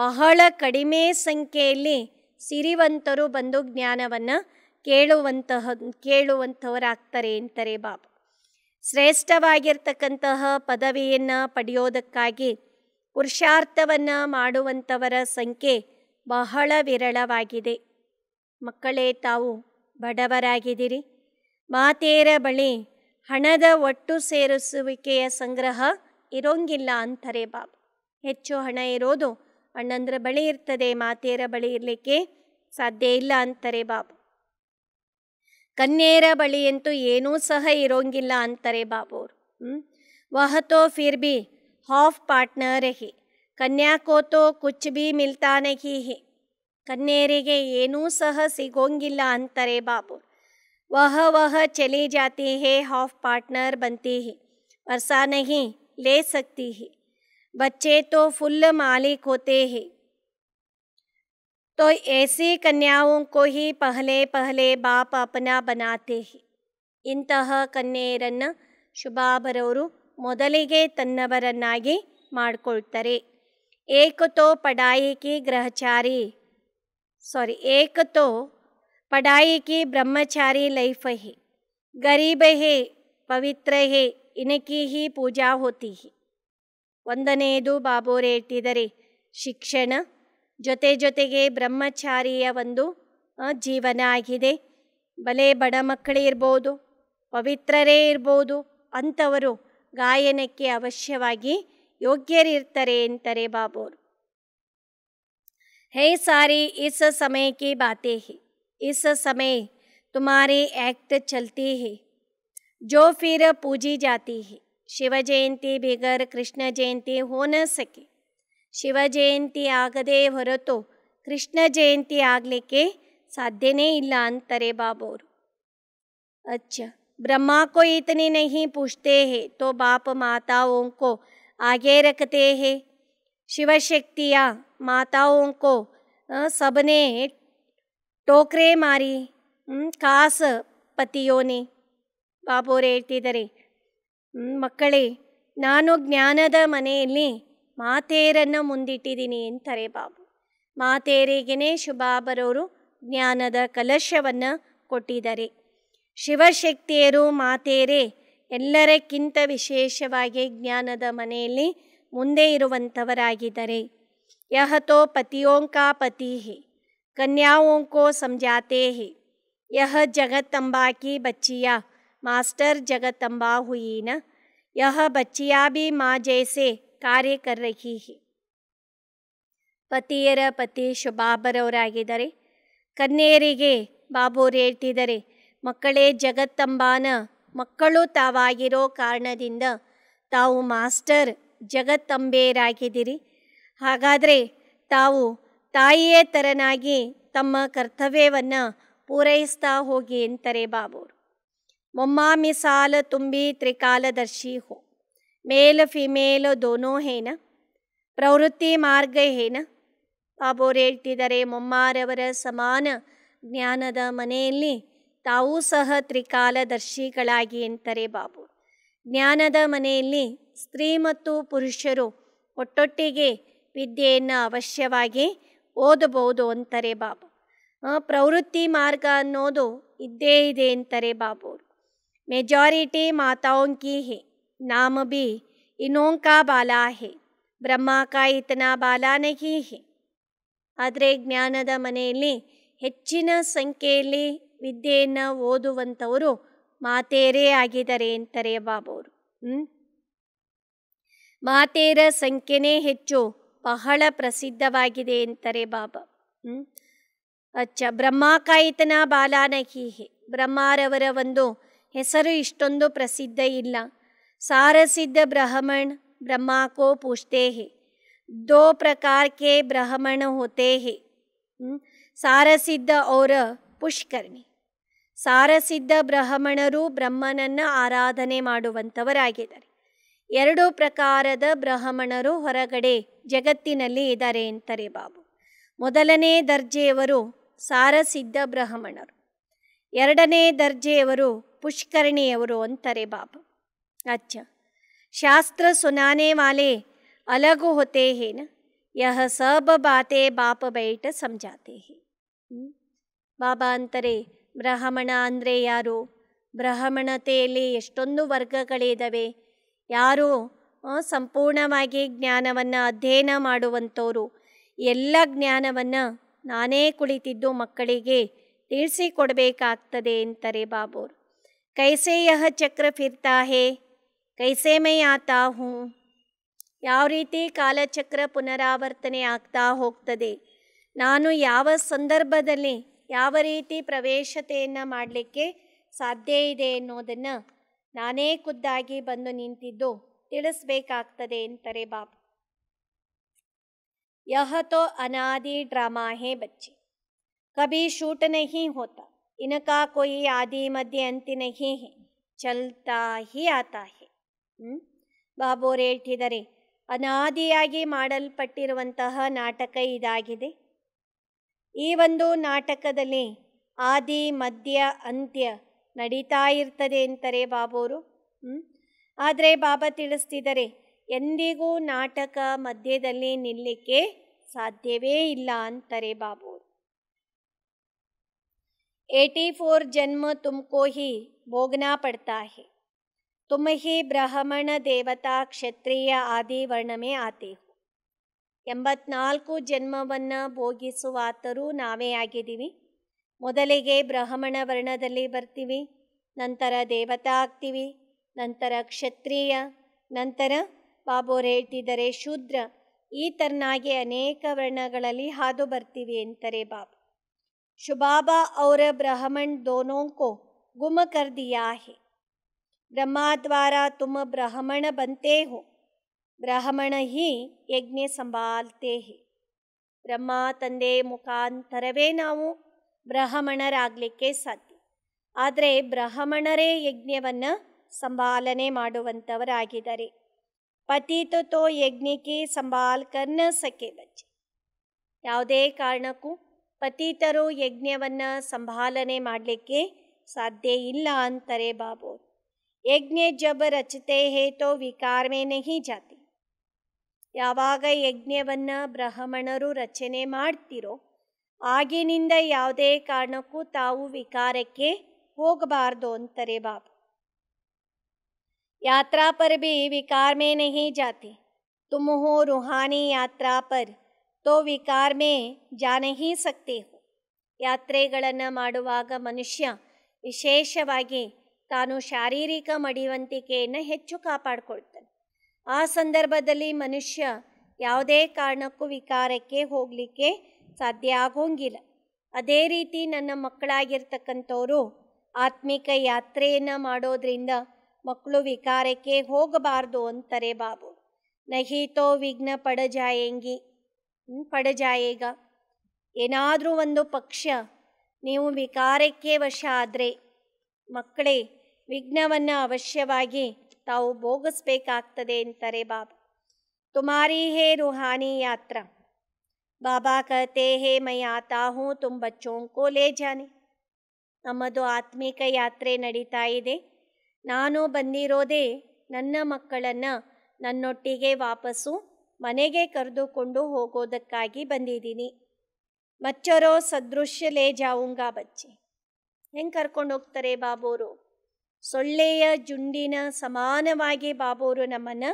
ಬಹಳ ಕಡಿಮೆ ಸಂಖ್ಯೆಯಲ್ಲಿ ಸಿರಿವಂತರು ಬಂದು ಜ್ಞಾನವನ್ನು ಕೇಳುವಂತಹ ಕೇಳುವಂಥವರಾಗ್ತಾರೆ ಅಂತಾರೆ ಬಾಬು ಶ್ರೇಷ್ಠವಾಗಿರ್ತಕ್ಕಂತಹ ಪದವಿಯನ್ನು ಪಡೆಯೋದಕ್ಕಾಗಿ ಪುರುಷಾರ್ಥವನ್ನು ಮಾಡುವಂಥವರ ಸಂಖ್ಯೆ ಬಹಳ ವಿರಳವಾಗಿದೆ ಮಕ್ಕಳೇ ತಾವು ಬಡವರಾಗಿದ್ದೀರಿ ಮಾತೆಯರ ಬಳಿ ಹಣದ ಒಟ್ಟು ಸೇರಿಸುವಿಕೆಯ ಸಂಗ್ರಹ ಇರೋಂಗಿಲ್ಲ ಅಂತಾರೆ ಬಾಬು ಹೆಚ್ಚು ಹಣ ಇರೋದು ಅಣ್ಣಂದ್ರ ಬಳಿ ಇರ್ತದೆ ಮಾತೆಯರ ಬಳಿ ಇರಲಿಕ್ಕೆ ಸಾಧ್ಯ ಇಲ್ಲ ಅಂತಾರೆ ಬಾಬು ಕನ್ಯೆಯರ ಬಳಿಯಂತೂ ಏನೂ ಸಹ ಇರೋಂಗಿಲ್ಲ ಅಂತಾರೆ ಬಾಬು ಅವರು ಹ್ಞೂ ವಹತೋ ಫಿರ್ಬಿ हॉफ पार्टनर ही कन्या को तो कुछ भी मिलता नहीं है कन्या ऐनू सह सिगोंगिल अंतरे बाबू वह वह चली जाती है हॉफ पार्टनर बनती है वर्षा नहीं ले सकती है बच्चे तो फुल मालिक होते हैं तो ऐसी कन्याओं को ही पहले पहले बाप अपना बनाते हैं इंत कन्या शुभा बरवरू ಮೊದಲಿಗೆ ತನ್ನವರನ್ನಾಗಿ ಮಾಡಿಕೊಳ್ತಾರೆ ಏಕತೋ ಪಡಾಯಿಕಿ ಗ್ರಹಚಾರಿ ಸಾರಿ ಏಕತೋ ಪಡಾಯಿಕಿ ಬ್ರಹ್ಮಚಾರಿ ಲೈಫ್ ಹಿ ಗರೀಬ ಹೇ ಇನಕಿ ಹಿ ಪೂಜಾ ಹೋತಿ ಹಿ ಒಂದನೆಯದು ಬಾಬೋರೆ ಇಟ್ಟಿದರೆ ಶಿಕ್ಷಣ ಜೊತೆ ಜೊತೆಗೆ ಬ್ರಹ್ಮಚಾರಿಯ ಒಂದು ಜೀವನ ಆಗಿದೆ ಬಲೆ ಬಡ ಮಕ್ಕಳಿರ್ಬೋದು ಪವಿತ್ರರೇ ಇರ್ಬೋದು ಅಂಥವರು ಗಾಯನಕ್ಕೆ ಅವಶ್ಯವಾಗಿ योग्यरिर्तरे इंतरे बाबोर है सारी इस समय की बातें है इस समय तुम्हारी एक्ट चलती है जो फिर पूजी जाती है शिव जयंती बिगर कृष्ण जयंती हो न सके ಶಿವ ಜಯಂತಿ ಆಗದೆ ಹೊರತು ಕೃಷ್ಣ ಜಯಂತಿ ಆಗಲಿಕ್ಕೆ ಸಾಧ್ಯನೇ ಇಲ್ಲ ಅಂತಾರೆ ಬಾಬು ಅವರು ब्रह्मा को ನಹಿ नहीं पूछते हैं तो बाप माताओं को आगे रखते हैं शिव शक्तियाँ माताओं को सबने टोकरे मारी ಕಾಸ ಪತಿಯೋನೆ ಬಾಬೋರು ಹೇಳ್ತಿದ್ದಾರೆ ಮಕ್ಕಳೇ ನಾನು ಜ್ಞಾನದ ಮನೆಯಲ್ಲಿ ಮಾತೇರನ್ನು ಮುಂದಿಟ್ಟಿದ್ದೀನಿ ಅಂತಾರೆ ಬಾಬು ಮಾತೇರಿಗೆನೇ ಶುಭಾಬರವರು ಜ್ಞಾನದ ಕಲಶವನ್ನು ಕೊಟ್ಟಿದ್ದಾರೆ ಶಿವಶಕ್ತಿಯರು ಮಾತೇರೆ ಎಲ್ಲರಕ್ಕಿಂತ ವಿಶೇಷವಾಗಿ ಜ್ಞಾನದ ಮನೆಯಲ್ಲಿ ಮುಂದೆ ಇರುವಂಥವರಾಗಿದ್ದಾರೆ ಯಹತೋ ಪತಿಯೋಂಕಾ ಪತಿಹಿ ಕನ್ಯಾಓಂಕೋ ಸಂಜಾತೇಹಿ ಯಹ ಜಗತ್ತಂಬಾಕಿ ಬಚ್ಚಿಯ ಮಾಸ್ಟರ್ ಜಗತ್ತಂಬಾ ಹುಯೀನ ಯಹ ಬಚ್ಚಿಯಾ ಬಿ ಮಾ ಜೈಸೆ ಕಾರ್ಯಕರ್ ಪತಿಯರ ಪತಿ ಶುಭಾಬರವರಾಗಿದ್ದಾರೆ ಕನ್ಯೆಯರಿಗೆ ಬಾಬು ರೇಟಿದರೆ ಮಕ್ಕಳೇ ಜಗತ್ತಂಬಾನ ಮಕ್ಕಳು ತಾವಾಗಿರೋ ಕಾರಣದಿಂದ ತಾವು ಮಾಸ್ಟರ್ ಜಗತ್ತಂಬೇರಾಗಿದ್ದೀರಿ ಹಾಗಾದರೆ ತಾವು ತಾಯಿಯೇ ತರನಾಗಿ ತಮ್ಮ ಕರ್ತವ್ಯವನ್ನು ಪೂರೈಸ್ತಾ ಹೋಗಿ ಅಂತಾರೆ ಬಾಬೋರು ಮೊಮ್ಮಾಮಿ ಸಾಲ ತುಂಬಿ ತ್ರಿಕಾಲದರ್ಶಿ ಹೋ ಮೇಲ್ ಫಿಮೇಲ್ ದೋನೋ ಹೇನ ಪ್ರವೃತ್ತಿ ಮಾರ್ಗ ಹೇನ ಬಾಬೋರು ಹೇಳ್ತಿದ್ದಾರೆ ಮೊಮ್ಮಾರವರ ಸಮಾನ ಜ್ಞಾನದ ಮನೆಯಲ್ಲಿ ತಾವೂ ಸಹ ತ್ರಿಕಾಲದರ್ಶಿಗಳಾಗಿ ಅಂತಾರೆ ಬಾಬು ಜ್ಞಾನದ ಮನೆಯಲ್ಲಿ ಸ್ತ್ರೀ ಮತ್ತು ಪುರುಷರು ಒಟ್ಟೊಟ್ಟಿಗೆ ವಿದ್ಯೆಯನ್ನು ಅವಶ್ಯವಾಗಿ ಓದಬಹುದು ಅಂತಾರೆ ಬಾಬು ಪ್ರವೃತ್ತಿ ಮಾರ್ಗ ಅನ್ನೋದು ಇದ್ದೇ ಇದೆ ಅಂತಾರೆ ಬಾಬು ಮೆಜಾರಿಟಿ ಮಾತಾಂಕಿ ಹೇ ನಾಮ ಬಿ ಇನೋಂಕಾ ಬಾಲ ಹೇ ಬ್ರಹ್ಮಾಕಾ ಇತನ ಬಾಲಾನಗಿ ಹೇ ಆದರೆ ಜ್ಞಾನದ ಮನೆಯಲ್ಲಿ ಹೆಚ್ಚಿನ ಸಂಖ್ಯೆಯಲ್ಲಿ ವಿದ್ಯೆಯನ್ನು ಓದುವಂಥವರು ಮಾತೇರೇ ಆಗಿದ್ದಾರೆ ಅಂತಾರೆ ಬಾಬವರು ಹ್ಞೂ ಮಾತೇರ ಸಂಖ್ಯೆನೇ ಹೆಚ್ಚು ಬಹಳ ಪ್ರಸಿದ್ಧವಾಗಿದೆ ಅಂತಾರೆ ಬಾಬಾ ಹ್ಞೂ ಅಚ್ಚ ಬ್ರಹ್ಮಾಕಾಯಿತನ ಬಾಲಾನ ಹೀಹೆ ಬ್ರಹ್ಮಾರವರ ಒಂದು ಹೆಸರು ಇಷ್ಟೊಂದು ಪ್ರಸಿದ್ಧ ಇಲ್ಲ ಸಾರಸಿದ್ಧ ಬ್ರಹ್ಮಣ್ ಬ್ರಹ್ಮಾಕೋ ಪೂಜ್ತೆ ಹೇ ದೋ ಪ್ರಕಾರಕ್ಕೆ ಬ್ರಹ್ಮಣ ಹೋತೆ ಹೇ ಸಾರಸಿದ್ಧ ಅವರ ಪುಷ್ಕರ್ಣಿ ಸಾರಸಿದ್ಧ ಬ್ರಾಹ್ಮಣರು ಬ್ರಹ್ಮನನ್ನು ಆರಾಧನೆ ಮಾಡುವಂಥವರಾಗಿದ್ದಾರೆ ಎರಡು ಪ್ರಕಾರದ ಬ್ರಾಹ್ಮಣರು ಹೊರಗಡೆ ಜಗತ್ತಿನಲ್ಲಿ ಇದ್ದಾರೆ ಅಂತಾರೆ ಬಾಬು ಮೊದಲನೇ ದರ್ಜೆಯವರು ಸಾರಸಿದ್ಧ ಬ್ರಾಹ್ಮಣರು ಎರಡನೇ ದರ್ಜೆಯವರು ಪುಷ್ಕರಣಿಯವರು ಅಂತಾರೆ ಬಾಬು ಅಚ್ಚ ಶಾಸ್ತ್ರ ಸುನಾನೆ ವಾಲೆ ಅಲಗು ಹೊತೆ ಯಹ ಸಬ ಬಾತೆ ಬಾಪ ಬೈಟ ಸಂಜಾತೆ ಹೇ ಬಾಬಾ ಅಂತಾರೆ ಬ್ರಾಹ್ಮಣ ಅಂದರೆ ಯಾರು ಬ್ರಾಹ್ಮಣತೆಯಲ್ಲಿ ಎಷ್ಟೊಂದು ವರ್ಗಗಳಿದ್ದಾವೆ ಯಾರು ಸಂಪೂರ್ಣವಾಗಿ ಜ್ಞಾನವನ್ನು ಅಧ್ಯಯನ ಮಾಡುವಂಥವರು ಎಲ್ಲ ಜ್ಞಾನವನ್ನು ನಾನೇ ಕುಳಿತಿದ್ದು ಮಕ್ಕಳಿಗೆ ತಿಳಿಸಿಕೊಡಬೇಕಾಗ್ತದೆ ಅಂತಾರೆ ಬಾಬೋರು ಕೈಸೆ ಚಕ್ರ ಫಿರ್ತಾ ಹೇ ಕೈಸೆ ಮೈ ಆತಾ ಯಾವ ರೀತಿ ಕಾಲಚಕ್ರ ಪುನರಾವರ್ತನೆ ಆಗ್ತಾ ಹೋಗ್ತದೆ ನಾನು ಯಾವ ಸಂದರ್ಭದಲ್ಲಿ ಯಾವ ರೀತಿ ಪ್ರವೇಶತೆಯನ್ನು ಮಾಡಲಿಕ್ಕೆ ಸಾಧ್ಯ ಇದೆ ಅನ್ನೋದನ್ನು ನಾನೇ ಖುದ್ದಾಗಿ ಬಂದು ನಿಂತಿದ್ದು ತಿಳಿಸ್ಬೇಕಾಗ್ತದೆ ಅಂತಾರೆ ಬಾಬು ಯಹತೋ ಅನಾದಿ ಡ್ರಾಮಾ ಹೇ ಬಚ್ಚಿ ಕಭಿ ಶೂಟ್ ನಹಿ ಹೋತ ಇನಕಾ ಕೊಯಿ ಆದಿ ಮಧ್ಯೆ ಅಂತಿ ನಹಿ ಹೇ ಚಲ್ತಾ ಹಿ ಆತಾ ಹೇ ಬಾಬು ಅವರು ಹೇಳ್ತಿದ್ದಾರೆ ಅನಾದಿಯಾಗಿ ಮಾಡಲ್ಪಟ್ಟಿರುವಂತಹ ನಾಟಕ ಇದಾಗಿದೆ ಈ ಒಂದು ನಾಟಕದಲ್ಲಿ ಆದಿ ಮಧ್ಯ ಅಂತ್ಯ ನಡೀತಾ ಇರ್ತದೆ ಅಂತಾರೆ ಬಾಬೋರು ಆದರೆ ಬಾಬಾ ತಿಳಿಸ್ತಿದ್ದಾರೆ ಎಂದಿಗೂ ನಾಟಕ ಮಧ್ಯದಲ್ಲಿ ನಿಲ್ಲಕ್ಕೆ ಸಾಧ್ಯವೇ ಇಲ್ಲ ಅಂತಾರೆ ಬಾಬೋರು ಏಟಿ ಫೋರ್ ಜನ್ಮ ತುಮ್ಕೋಹಿ ಭೋಗನ ಭೋಗ್ನಾ ಪಡ್ತಾ ತುಮಹಿ ಬ್ರಾಹ್ಮಣ ದೇವತಾ ಕ್ಷತ್ರಿಯ ಆದಿ ವರ್ಣಮೆ ಆತೇಹು ಎಂಬತ್ನಾಲ್ಕು ಜನ್ಮವನ್ನು ಭೋಗಿಸುವಾತರೂ ನಾವೇ ಆಗಿದ್ದೀವಿ ಮೊದಲಿಗೆ ಬ್ರಾಹ್ಮಣ ವರ್ಣದಲ್ಲಿ ಬರ್ತೀವಿ ನಂತರ ದೇವತಾ ಆಗ್ತೀವಿ ನಂತರ ಕ್ಷತ್ರಿಯ ನಂತರ ಬಾಬೋರು ಹೇಳ್ತಿದ್ದಾರೆ ಶೂದ್ರ ಈ ತರನಾಗಿ ಅನೇಕ ವರ್ಣಗಳಲ್ಲಿ ಹಾದು ಬರ್ತೀವಿ ಅಂತಾರೆ ಬಾಬು ಶುಭಾಬಾ ಅವರ ಬ್ರಾಹ್ಮಣ್ ದೋನೋಂಕೋ ಗುಮ ಕರ್ದಿಯಾ ಹೆ ಬ್ರಹ್ಮ ದ್ವಾರ ತುಮ ಬ್ರಹ್ಮಣ ಬಂತೇ ಹೋ ಬ್ರಾಹ್ಮಣ ಹಿ ಯಜ್ಞೆ ಸಂಬಾಲ್ತೆ ಬ್ರಹ್ಮ ತಂದೆ ಮುಖಾಂತರವೇ ನಾವು ಬ್ರಾಹ್ಮಣರಾಗಲಿಕ್ಕೆ ಸಾಧ್ಯ ಆದರೆ ಬ್ರಾಹ್ಮಣರೇ ಯಜ್ಞವನ್ನು ಸಂಭಾಲನೆ ಮಾಡುವಂಥವರಾಗಿದ್ದಾರೆ ಪತಿತ ತೋ ಯಜ್ಞಕ್ಕೆ ಸಂಭಾಲ್ಕನ್ನ ಸಕೆ ಬಚ್ಚೆ ಯಾವುದೇ ಕಾರಣಕ್ಕೂ ಪತಿತರು ಯಜ್ಞವನ್ನು ಸಂಭಾಲನೆ ಮಾಡಲಿಕ್ಕೆ ಸಾಧ್ಯ ಇಲ್ಲ ಅಂತಾರೆ ಬಾಬು ಯಜ್ಞ ಜಬ್ ರಚತೆ ಹೇತೋ ತೋ ಹೀ ಜಾತ ಯಾವಾಗ ಯಜ್ಞವನ್ನು ಬ್ರಾಹ್ಮಣರು ರಚನೆ ಮಾಡ್ತಿರೋ ಆಗಿನಿಂದ ಯಾವುದೇ ಕಾರಣಕ್ಕೂ ತಾವು ವಿಕಾರಕ್ಕೆ ಹೋಗಬಾರ್ದು ಅಂತಾರೆ ಬಾಬು ಯಾತ್ರಾ ಪರ್ ಬಿ विकार ಮೇ नहीं ಜಾತಿ ಯಾತ್ರಾ हो ತೋ ವಿಕಾರ್ಮೇ पर तो ಮೇ ಹೋ ಯಾತ್ರೆಗಳನ್ನು ಮಾಡುವಾಗ ಮನುಷ್ಯ ವಿಶೇಷವಾಗಿ ತಾನು ಶಾರೀರಿಕ ಮಡಿವಂತಿಕೆಯನ್ನು ಹೆಚ್ಚು ಕಾಪಾಡಿಕೊಳ್ತಾನೆ ಆ ಸಂದರ್ಭದಲ್ಲಿ ಮನುಷ್ಯ ಯಾವುದೇ ಕಾರಣಕ್ಕೂ ವಿಕಾರಕ್ಕೆ ಹೋಗಲಿಕ್ಕೆ ಸಾಧ್ಯ ಆಗೋಂಗಿಲ್ಲ ಅದೇ ರೀತಿ ನನ್ನ ಮಕ್ಕಳಾಗಿರ್ತಕ್ಕಂಥವರು ಆತ್ಮಿಕ ಯಾತ್ರೆಯನ್ನು ಮಾಡೋದ್ರಿಂದ ಮಕ್ಕಳು ವಿಕಾರಕ್ಕೆ ಹೋಗಬಾರ್ದು ಅಂತಾರೆ ಬಾಬು ನಹೀತೋ ವಿಘ್ನ ಪಡಜಾಯಂಗಿ ಪಡಜಾಯೇಗ ಏನಾದರೂ ಒಂದು ಪಕ್ಷ ನೀವು ವಿಕಾರಕ್ಕೆ ವಶ ಆದರೆ ಮಕ್ಕಳೇ ವಿಘ್ನವನ್ನು ಅವಶ್ಯವಾಗಿ ತಾವು ಭೋಗಿಸ್ಬೇಕಾಗ್ತದೆ ಅಂತಾರೆ ಬಾಬಾ ತುಮಾರಿ ಹೇ ರುಹಾನಿ ಯಾತ್ರ ಬಾಬಾ ಕತೆ ಹೇ ಮೈ ಆತಾ ಹೂ ತುಂಬ ಚೋಂಕೋ ಲೇ ಜಾನೆ ನಮ್ಮದು ಆತ್ಮಿಕ ಯಾತ್ರೆ ನಡೀತಾ ಇದೆ ನಾನು ಬಂದಿರೋದೇ ನನ್ನ ಮಕ್ಕಳನ್ನು ನನ್ನೊಟ್ಟಿಗೆ ವಾಪಸ್ಸು ಮನೆಗೆ ಕರೆದುಕೊಂಡು ಹೋಗೋದಕ್ಕಾಗಿ ಬಂದಿದ್ದೀನಿ ಮಚ್ಚರೋ ಸದೃಶ್ಯ ಲೇ ಜಾವುಂಗಾ ಬಚ್ಚೆ ಹೆಂಗೆ ಕರ್ಕೊಂಡು ಹೋಗ್ತಾರೆ ಬಾಬೋರು ಸೊಳ್ಳೆಯ ಜುಂಡಿನ ಸಮಾನವಾಗಿ ಬಾಬೋರು ನಮ್ಮನ್ನು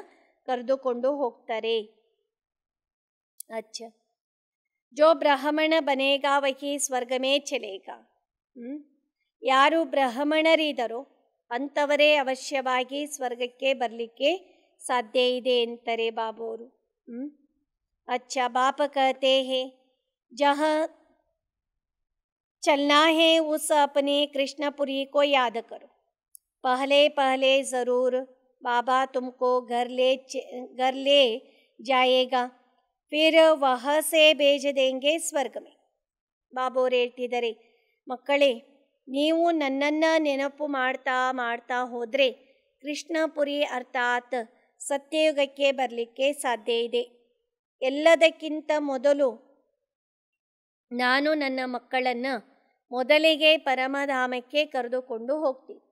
ಕರೆದುಕೊಂಡು ಹೋಗ್ತಾರೆ ಅಚ್ಚ ಜೋ ಬ್ರಾಹ್ಮಣ ಬನೇಗಾ ವಹಿ ಸ್ವರ್ಗಮೇ ಹ್ಮ್ ಯಾರು ಬ್ರಾಹ್ಮಣರಿದರೋ ಅಂಥವರೇ ಅವಶ್ಯವಾಗಿ ಸ್ವರ್ಗಕ್ಕೆ ಬರಲಿಕ್ಕೆ ಸಾಧ್ಯ ಇದೆ ಅಂತಾರೆ ಬಾಬೋರು ಹ್ಞೂ ಅಚ್ಚ ಬಾಪ ಕತೆ ಹೇ ಜಹ ಚಲ್ನಾ ಹೇ ಉಸ ಅಪನೆ ಕೃಷ್ಣಪುರಿ ಕೋ ಯಾದ पहले पहले ಜರೂರ್ ಬಾಬಾ ತುಮ್ಕೋ घर ले घर ले जाएगा फिर वह से भेज देंगे ಸ್ವರ್ಗ ಮೇ ಬಾಬೋರ್ ಹೇಳ್ತಿದ್ದಾರೆ ಮಕ್ಕಳೇ ನೀವು ನನ್ನನ್ನು ನೆನಪು ಮಾಡ್ತಾ ಮಾಡ್ತಾ ಹೋದರೆ ಕೃಷ್ಣಪುರಿ ಅರ್ಥಾತ್ ಸತ್ಯಯುಗಕ್ಕೆ ಬರಲಿಕ್ಕೆ ಸಾಧ್ಯ ಇದೆ ಎಲ್ಲದಕ್ಕಿಂತ ಮೊದಲು ನಾನು ನನ್ನ ಮಕ್ಕಳನ್ನು ಮೊದಲಿಗೆ ಪರಮಧಾಮಕ್ಕೆ ಕರೆದುಕೊಂಡು ಹೋಗ್ತೀನಿ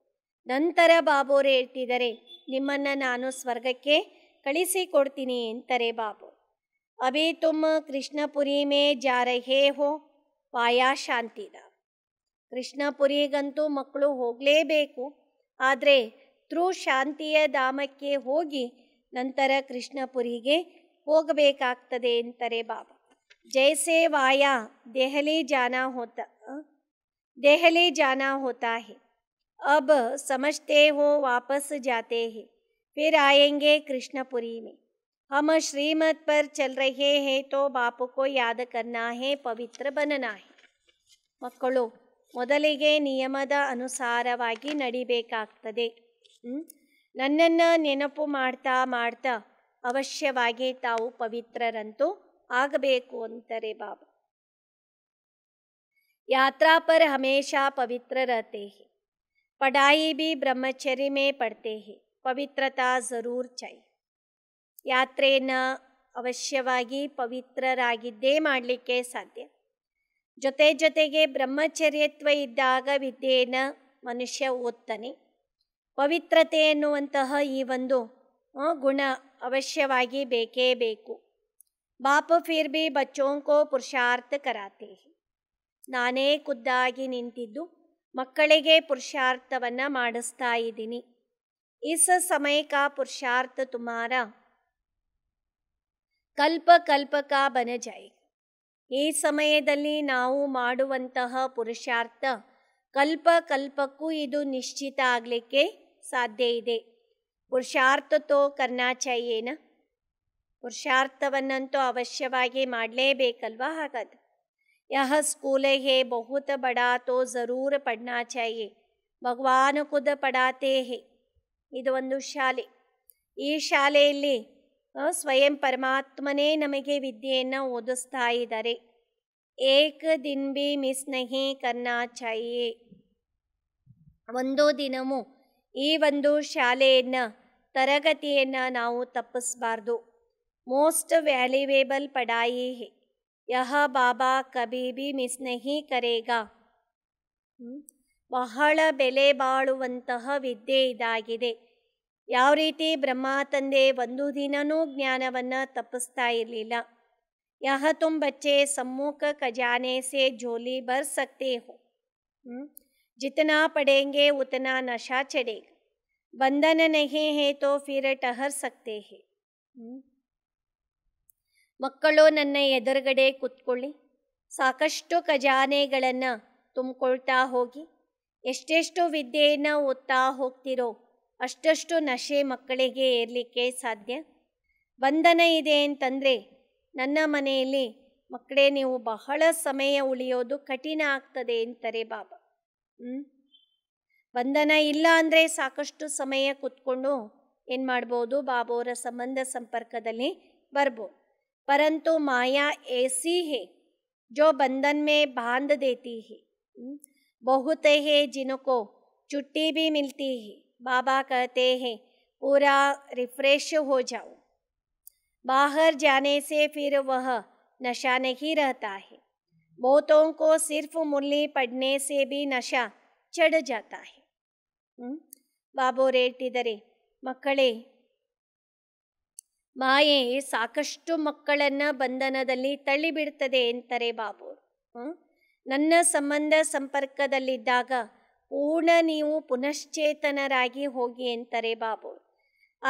ನಂತರ ಬಾಬೋರು ಹೇಳ್ತಿದ್ದಾರೆ ನಿಮ್ಮನ್ನು ನಾನು ಸ್ವರ್ಗಕ್ಕೆ ಕಳಿಸಿ ಕೊಡ್ತೀನಿ ಅಂತಾರೆ ಬಾಬು ಅಭಿ ತುಮ್ ಕೃಷ್ಣಪುರಿ ಮೇ ಜಾರ ಹೇ ಹೋ ಪಾಯಾ ಶಾಂತಿದ ಕೃಷ್ಣಪುರಿಗಂತೂ ಮಕ್ಕಳು ಹೋಗಲೇಬೇಕು ಆದರೆ ತ್ರೂ ಶಾಂತಿಯ ಧಾಮಕ್ಕೆ ಹೋಗಿ ನಂತರ ಕೃಷ್ಣಪುರಿಗೆ ಹೋಗಬೇಕಾಗ್ತದೆ ಅಂತಾರೆ ಬಾಬು ಜೈಸೆ ವಾಯಾ ದೆಹಲಿ ಜಾನ ಹೋತ ದೆಹಲಿ ಜಾನ ಹೋತಾ ಹೇ अब समझते हो वापस जाते हैं फिर आएंगे कृष्णपुरी में हम श्रीमत पर चल रहे हैं तो बाप को याद करना है ಪವಿತ್ರ है ಮಕ್ಕಳು ಮೊದಲಿಗೆ ನಿಯಮದ ಅನುಸಾರವಾಗಿ ನಡಿಬೇಕಾಗ್ತದೆ ನನ್ನನ್ನು ನೆನಪು ಮಾಡ್ತಾ ಮಾಡ್ತಾ ಅವಶ್ಯವಾಗಿ ತಾವು ಪವಿತ್ರರಂತೂ ಆಗಬೇಕು ಅಂತಾರೆ ಬಾಬಾ ಯಾತ್ರಾ ಪರ್ ಹಮೇಶಾ ಪವಿತ್ರ ರಹತೆ ಪಡಾಯಿ भी ब्रह्मचर्य में पढ़ते ಪವಿತ್ರತಾ ಜರೂರ್ ಚೈ ಯಾತ್ರೆನ ಅವಶ್ಯವಾಗಿ ಪವಿತ್ರರಾಗಿದ್ದೇ ಮಾಡಲಿಕ್ಕೆ ಸಾಧ್ಯ ಜೊತೆ ಜೊತೆಗೆ ಬ್ರಹ್ಮಚರ್ಯತ್ವ ಇದ್ದಾಗ ವಿದ್ಯೇನ ಮನುಷ್ಯ ಓದ್ತಾನೆ ಪವಿತ್ರತೆ ಎನ್ನುವಂತಹ ಈ ಒಂದು ಗುಣ ಅವಶ್ಯವಾಗಿ ಬೇಕೇ ಬೇಕು ಬಾಪು ಫಿರ್ ಬಿ ಬಚ್ಚೋಂಕೋ ಪುರುಷಾರ್ಥ ಕರಾತೆ ನಾನೇ ಖುದ್ದಾಗಿ ನಿಂತಿದ್ದು ಮಕ್ಕಳಿಗೆ ಪುರುಷಾರ್ಥವನ್ನ ಮಾಡಿಸ್ತಾ ಇದ್ದೀನಿ ಇಸ ಸಮಯಕ ಪುರುಷಾರ್ಥ ತುಮಾರ ಕಲ್ಪ ಕಲ್ಪಕ ಬನಜಾಯಿ ಈ ಸಮಯದಲ್ಲಿ ನಾವು ಮಾಡುವಂತಹ ಪುರುಷಾರ್ಥ ಕಲ್ಪ ಕಲ್ಪಕ್ಕೂ ಇದು ನಿಶ್ಚಿತ ಆಗಲಿಕ್ಕೆ ಸಾಧ್ಯ ಇದೆ ಪುರುಷಾರ್ಥ ಪುರುಷಾರ್ಥತೋ ಏನ ಪುರುಷಾರ್ಥವನ್ನಂತೂ ಅವಶ್ಯವಾಗಿ ಮಾಡಲೇಬೇಕಲ್ವಾ ಹಾಗಾದ್ರೆ यह स्कूल है बहुत बड़ा तो ज़रूर पढ़ना चाहिए भगवान खुद ಹೇ ಇದು ಒಂದು ಶಾಲೆ ಈ ಶಾಲೆಯಲ್ಲಿ ಸ್ವಯಂ ಪರಮಾತ್ಮನೇ ನಮಗೆ ವಿದ್ಯೆಯನ್ನು ಓದಿಸ್ತಾ ಇದ್ದಾರೆ ಏಕ್ ದಿನ್ ಬಿ ಮಿಸ್ ನಹಿ ಕನ್ನಾ ಒಂದು ದಿನವೂ ಈ ಒಂದು ಶಾಲೆಯನ್ನು ತರಗತಿಯನ್ನು ನಾವು ತಪ್ಪಿಸಬಾರ್ದು ಮೋಸ್ಟ್ ವ್ಯಾಲ್ಯುವೇಬಲ್ ಪಡಾಯಿ ಹೇ ಯಹ ಬಾಬಾ ಕಬೀಬಿ ಮಿಸ್ ನಹಿ ಕರೇಗ ಬಹಳ ಬೆಲೆ ಬಾಳುವಂತಹ ವಿದ್ಯೆ ಇದಾಗಿದೆ ಯಾವ ರೀತಿ ಬ್ರಹ್ಮ ತಂದೆ ಒಂದು ದಿನನೂ ಜ್ಞಾನವನ್ನು ತಪ್ಪಿಸ್ತಾ ಇರಲಿಲ್ಲ ಯಹ ತುಂ ಬಚ್ಚೆ ಸಮ್ಮುಖ ಖಜಾನೆ ಸೆ ಜೋಲಿ ಬರ್ ಸಕ್ತೆ ಹೋ ಪಡೆಂಗೆ पढ़ेंगे ನಶಾ ಚಡೇಗ ಬಂಧನ ನಹೇ ಹೇ ತೋ ಫಿರ ಟಹರ್ टहर ಹೇ ಹ್ಞೂ ಮಕ್ಕಳು ನನ್ನ ಎದುರುಗಡೆ ಕೂತ್ಕೊಳ್ಳಿ ಸಾಕಷ್ಟು ಖಜಾನೆಗಳನ್ನು ತುಂಬಿಕೊಳ್ತಾ ಹೋಗಿ ಎಷ್ಟೆಷ್ಟು ವಿದ್ಯೆಯನ್ನು ಓದ್ತಾ ಹೋಗ್ತಿರೋ ಅಷ್ಟಷ್ಟು ನಶೆ ಮಕ್ಕಳಿಗೆ ಏರಲಿಕ್ಕೆ ಸಾಧ್ಯ ಬಂಧನ ಇದೆ ಅಂತಂದರೆ ನನ್ನ ಮನೆಯಲ್ಲಿ ಮಕ್ಕಳೇ ನೀವು ಬಹಳ ಸಮಯ ಉಳಿಯೋದು ಕಠಿಣ ಆಗ್ತದೆ ಅಂತಾರೆ ಬಾಬಾ ಹ್ಞೂ ಬಂಧನ ಇಲ್ಲ ಅಂದರೆ ಸಾಕಷ್ಟು ಸಮಯ ಕೂತ್ಕೊಂಡು ಏನು ಮಾಡ್ಬೋದು ಬಾಬೋರ ಸಂಬಂಧ ಸಂಪರ್ಕದಲ್ಲಿ ಬರ್ಬೋದು परंतु माया ऐसी है जो बंधन में बांध देती है हम्म, बहुत है जिनको छुट्टी भी मिलती है बाबा कहते हैं पूरा रिफ्रेश हो जाओ बाहर जाने से फिर वह नशा नहीं रहता है बहुतों को सिर्फ मुरली पढ़ने से भी नशा चढ़ जाता है हम्म, रेट इधरे मकड़े ಮಾಯೆ ಸಾಕಷ್ಟು ಮಕ್ಕಳನ್ನು ಬಂಧನದಲ್ಲಿ ತಳ್ಳಿಬಿಡ್ತದೆ ಅಂತಾರೆ ಬಾಬು ನನ್ನ ಸಂಬಂಧ ಸಂಪರ್ಕದಲ್ಲಿದ್ದಾಗ ಪೂರ್ಣ ನೀವು ಪುನಶ್ಚೇತನರಾಗಿ ಹೋಗಿ ಅಂತಾರೆ ಬಾಬು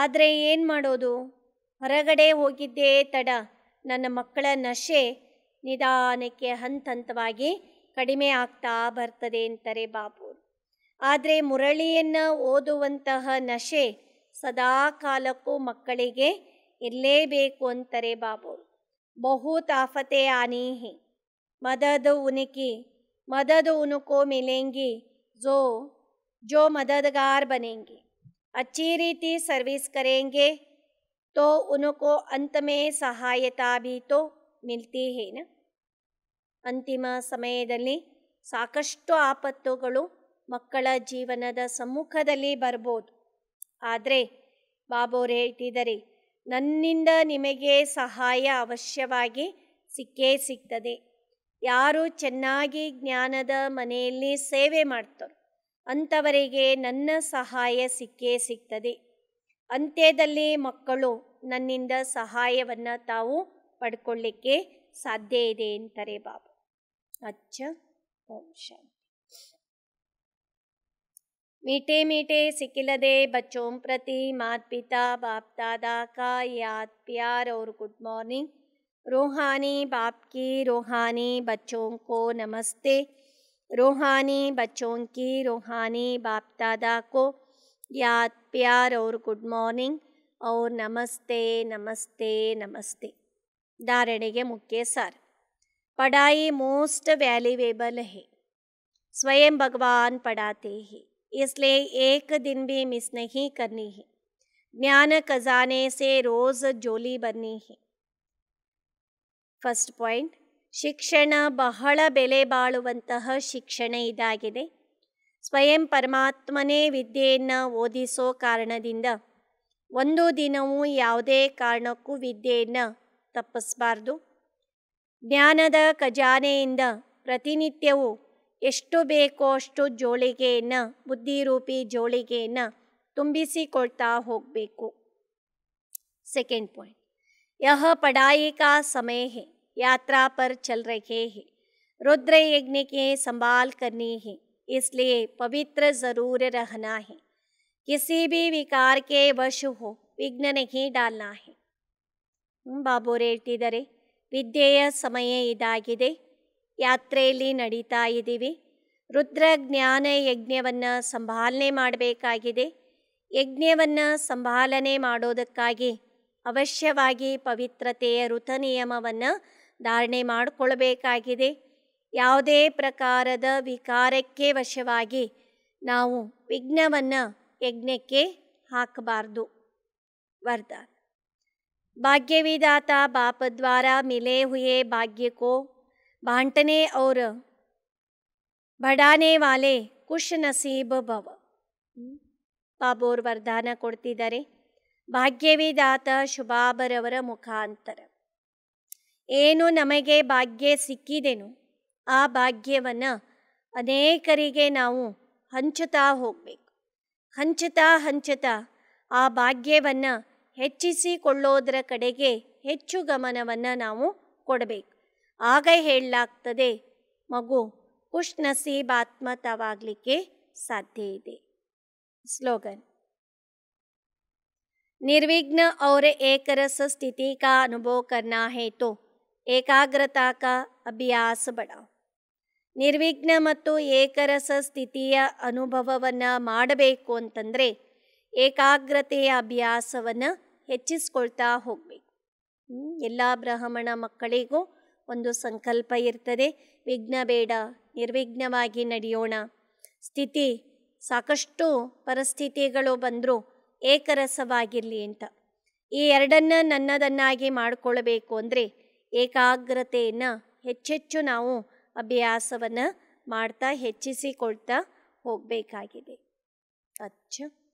ಆದರೆ ಏನು ಮಾಡೋದು ಹೊರಗಡೆ ಹೋಗಿದ್ದೇ ತಡ ನನ್ನ ಮಕ್ಕಳ ನಶೆ ನಿಧಾನಕ್ಕೆ ಹಂತ ಹಂತವಾಗಿ ಕಡಿಮೆ ಆಗ್ತಾ ಬರ್ತದೆ ಅಂತಾರೆ ಬಾಬು ಆದರೆ ಮುರಳಿಯನ್ನು ಓದುವಂತಹ ನಶೆ ಸದಾ ಕಾಲಕ್ಕೂ ಮಕ್ಕಳಿಗೆ ಇರಲೇಬೇಕು ಅಂತಾರೆ ಬಾಬು ಬಹು ತಾಫತೆ ಆನೇಹಿ ಮದದ ಉನಿಕಿ ಮದದ ಉನುಕೋ ಮಿಲೆಂಗಿ ಜೋ ಜೋ ಮದದಗಾರ್ ಬನೆಂಗಿ ಅಚ್ಚಿ ರೀತಿ ಸರ್ವಿಸ್ ಕರೆಂಗೆ ತೋ ಉನುಕೋ ಅಂತಮೇ ಸಹಾಯತಾ ಭೀ ತೋ मिलती ಅಂತಿಮ ಸಮಯದಲ್ಲಿ ಸಾಕಷ್ಟು ಆಪತ್ತುಗಳು ಮಕ್ಕಳ ಜೀವನದ ಸಮ್ಮುಖದಲ್ಲಿ ಬರ್ಬೋದು ಆದರೆ ಬಾಬೋರು ಹೇಳ್ತಿದ್ದಾರೆ ನನ್ನಿಂದ ನಿಮಗೆ ಸಹಾಯ ಅವಶ್ಯವಾಗಿ ಸಿಕ್ಕೇ ಸಿಗ್ತದೆ ಯಾರು ಚೆನ್ನಾಗಿ ಜ್ಞಾನದ ಮನೆಯಲ್ಲಿ ಸೇವೆ ಮಾಡ್ತಾರೋ ಅಂಥವರಿಗೆ ನನ್ನ ಸಹಾಯ ಸಿಕ್ಕೇ ಸಿಗ್ತದೆ ಅಂತ್ಯದಲ್ಲಿ ಮಕ್ಕಳು ನನ್ನಿಂದ ಸಹಾಯವನ್ನು ತಾವು ಪಡ್ಕೊಳ್ಳಿಕ್ಕೆ ಸಾಧ್ಯ ಇದೆ ಅಂತಾರೆ ಬಾಬು ಅಚ್ಚ ಓಂ मीठे मीठे सिकिलदे बच्चों प्रति मात पिता बाप दादा का याद प्यार और गुड मॉर्निंग रूहानी बाप की रूहानी बच्चों को नमस्ते रूहानी बच्चों की रूहानी बाप दादा को याद प्यार और गुड मॉर्निंग और नमस्ते नमस्ते नमस्ते ಧಾರಣೆಗೆ मुख्य सर पढ़ाई मोस्ट वैल्यूएबल है स्वयं भगवान पढ़ाते हैं इसलिए एक दिन भी मिस नहीं करनी है ज्ञान खजाने से रोज जोली बननी है ಫಸ್ಟ್ ಪಾಯಿಂಟ್ ಶಿಕ್ಷಣ ಬಹಳ ಬೆಲೆ ಬಾಳುವಂತಹ ಶಿಕ್ಷಣ ಇದಾಗಿದೆ ಸ್ವಯಂ ಪರಮಾತ್ಮನೇ ವಿದ್ಯೆಯನ್ನು ಓದಿಸೋ ಕಾರಣದಿಂದ ಒಂದು ದಿನವೂ ಯಾವುದೇ ಕಾರಣಕ್ಕೂ ವಿದ್ಯೆಯನ್ನು ತಪ್ಪಿಸಬಾರ್ದು ಜ್ಞಾನದ ಖಜಾನೆಯಿಂದ ಪ್ರತಿನಿತ್ಯವೂ ಎಷ್ಟು ಬೇಕೋಷ್ಟು ಜೋಳಿಗೆನ ಬುದ್ಧಿ ರೂಪಿ ಜೋಳಿಗೆನ ತುಂಬಿಸಿ ಕೊಳ್ತಾ ಹೋಗಬೇಕು ಸೆಕೆಂಡ್ ಪಾಯಿಂಟ್ ಯಹ ಪಡಾಯೆ ಕಾ ಸಮಯೆ ಯಾತ್ರಾ ಪರ چل ರಖೆ ಹೇ ರುದ್ರೈ ಯಜ್ಞಿಕೆ ಸಂभाल ಕರ್ನಿ ಹೇ ಇಸ್ಲಿಯ ಪವಿತ್ರ ಜರೂರ್ ರಹನಾ ಹೇ ಕಿಸಿಬಿ ವಿಕಾರ್ ಕೆ ವಶ ಹೋ ವಿಗ್ನ ನಹೆ ಡಾಲನಾ ಹೇ ಉಂ ಬಾಬೋರೆ ಇಟ್ಿದರೆ ವಿದ್ಯೆಯ ಸಮಯೆ ಇದಾಗಿದೆ ಯಾತ್ರೆಯಲ್ಲಿ ನಡೀತಾ ಇದ್ದೀವಿ ರುದ್ರ ಜ್ಞಾನ ಯಜ್ಞವನ್ನು ಸಂಭಾಲನೆ ಮಾಡಬೇಕಾಗಿದೆ ಯಜ್ಞವನ್ನು ಸಂಭಾಲನೆ ಮಾಡೋದಕ್ಕಾಗಿ ಅವಶ್ಯವಾಗಿ ಪವಿತ್ರತೆಯ ಋತ ನಿಯಮವನ್ನು ಧಾರಣೆ ಮಾಡಿಕೊಳ್ಬೇಕಾಗಿದೆ ಯಾವುದೇ ಪ್ರಕಾರದ ವಿಕಾರಕ್ಕೆ ವಶವಾಗಿ ನಾವು ವಿಘ್ನವನ್ನು ಯಜ್ಞಕ್ಕೆ ಹಾಕಬಾರ್ದು ವರದಾನ ಭಾಗ್ಯವಿದಾತ ಬಾಪದ್ವಾರ ಮಿಲೆ ಹುಯೇ ಭಾಗ್ಯಕೋ बांटने और ಬಡಾನೆ ವಾಲೆ ಖುಷ್ ನಸೀಬ್ ಭವ ಬಾಬೋರ್ ವರದಾನ ಕೊಡ್ತಿದ್ದಾರೆ ಭಾಗ್ಯವಿದಾತ ಶುಭಾಬರವರ ಮುಖಾಂತರ ಏನು ನಮಗೆ ಭಾಗ್ಯ ಸಿಕ್ಕಿದೆನು ಆ ಭಾಗ್ಯವನ್ನು ಅನೇಕರಿಗೆ ನಾವು ಹಂಚುತ್ತಾ ಹೋಗ್ಬೇಕು ಹಂಚುತ್ತಾ ಹಂಚುತ್ತಾ ಆ ಭಾಗ್ಯವನ್ನು ಹೆಚ್ಚಿಸಿಕೊಳ್ಳೋದರ ಕಡೆಗೆ ಹೆಚ್ಚು ಗಮನವನ್ನು ನಾವು ಕೊಡಬೇಕು ಆಗ ಹೇಳಲಾಗ್ತದೆ ಮಗು ಖುಷ್ ನಸೀಬಾತ್ಮತವಾಗಲಿಕ್ಕೆ ಸಾಧ್ಯ ಇದೆ ಸ್ಲೋಗನ್ ನಿರ್ವಿಘ್ನ ಅವರ ಏಕರಸ ಸ್ಥಿತಿ ಕಾ ಅನುಭವ ಕರ್ನಾ है ಏಕಾಗ್ರತಾ ಅಭ್ಯಾಸ ಬಡ ನಿರ್ವಿಘ್ನ ಮತ್ತು ಏಕರಸ ಸ್ಥಿತಿಯ ಅನುಭವವನ್ನು ಮಾಡಬೇಕು ಅಂತಂದರೆ ಏಕಾಗ್ರತೆಯ ಅಭ್ಯಾಸವನ್ನು ಹೆಚ್ಚಿಸ್ಕೊಳ್ತಾ ಹೋಗಬೇಕು ಎಲ್ಲ ಬ್ರಾಹ್ಮಣ ಮಕ್ಕಳಿಗೂ ಒಂದು ಸಂಕಲ್ಪ ಇರ್ತದೆ ವಿಘ್ನ ಬೇಡ ನಿರ್ವಿಘ್ನವಾಗಿ ನಡೆಯೋಣ ಸ್ಥಿತಿ ಸಾಕಷ್ಟು ಪರಿಸ್ಥಿತಿಗಳು ಬಂದರೂ ಏಕರಸವಾಗಿರಲಿ ಅಂತ ಈ ಎರಡನ್ನು ನನ್ನದನ್ನಾಗಿ ಮಾಡಿಕೊಳ್ಬೇಕು ಅಂದರೆ ಏಕಾಗ್ರತೆಯನ್ನು ಹೆಚ್ಚೆಚ್ಚು ನಾವು ಅಭ್ಯಾಸವನ್ನು ಮಾಡ್ತಾ ಹೆಚ್ಚಿಸಿಕೊಳ್ತಾ ಹೋಗಬೇಕಾಗಿದೆ ಅಚ್ಚ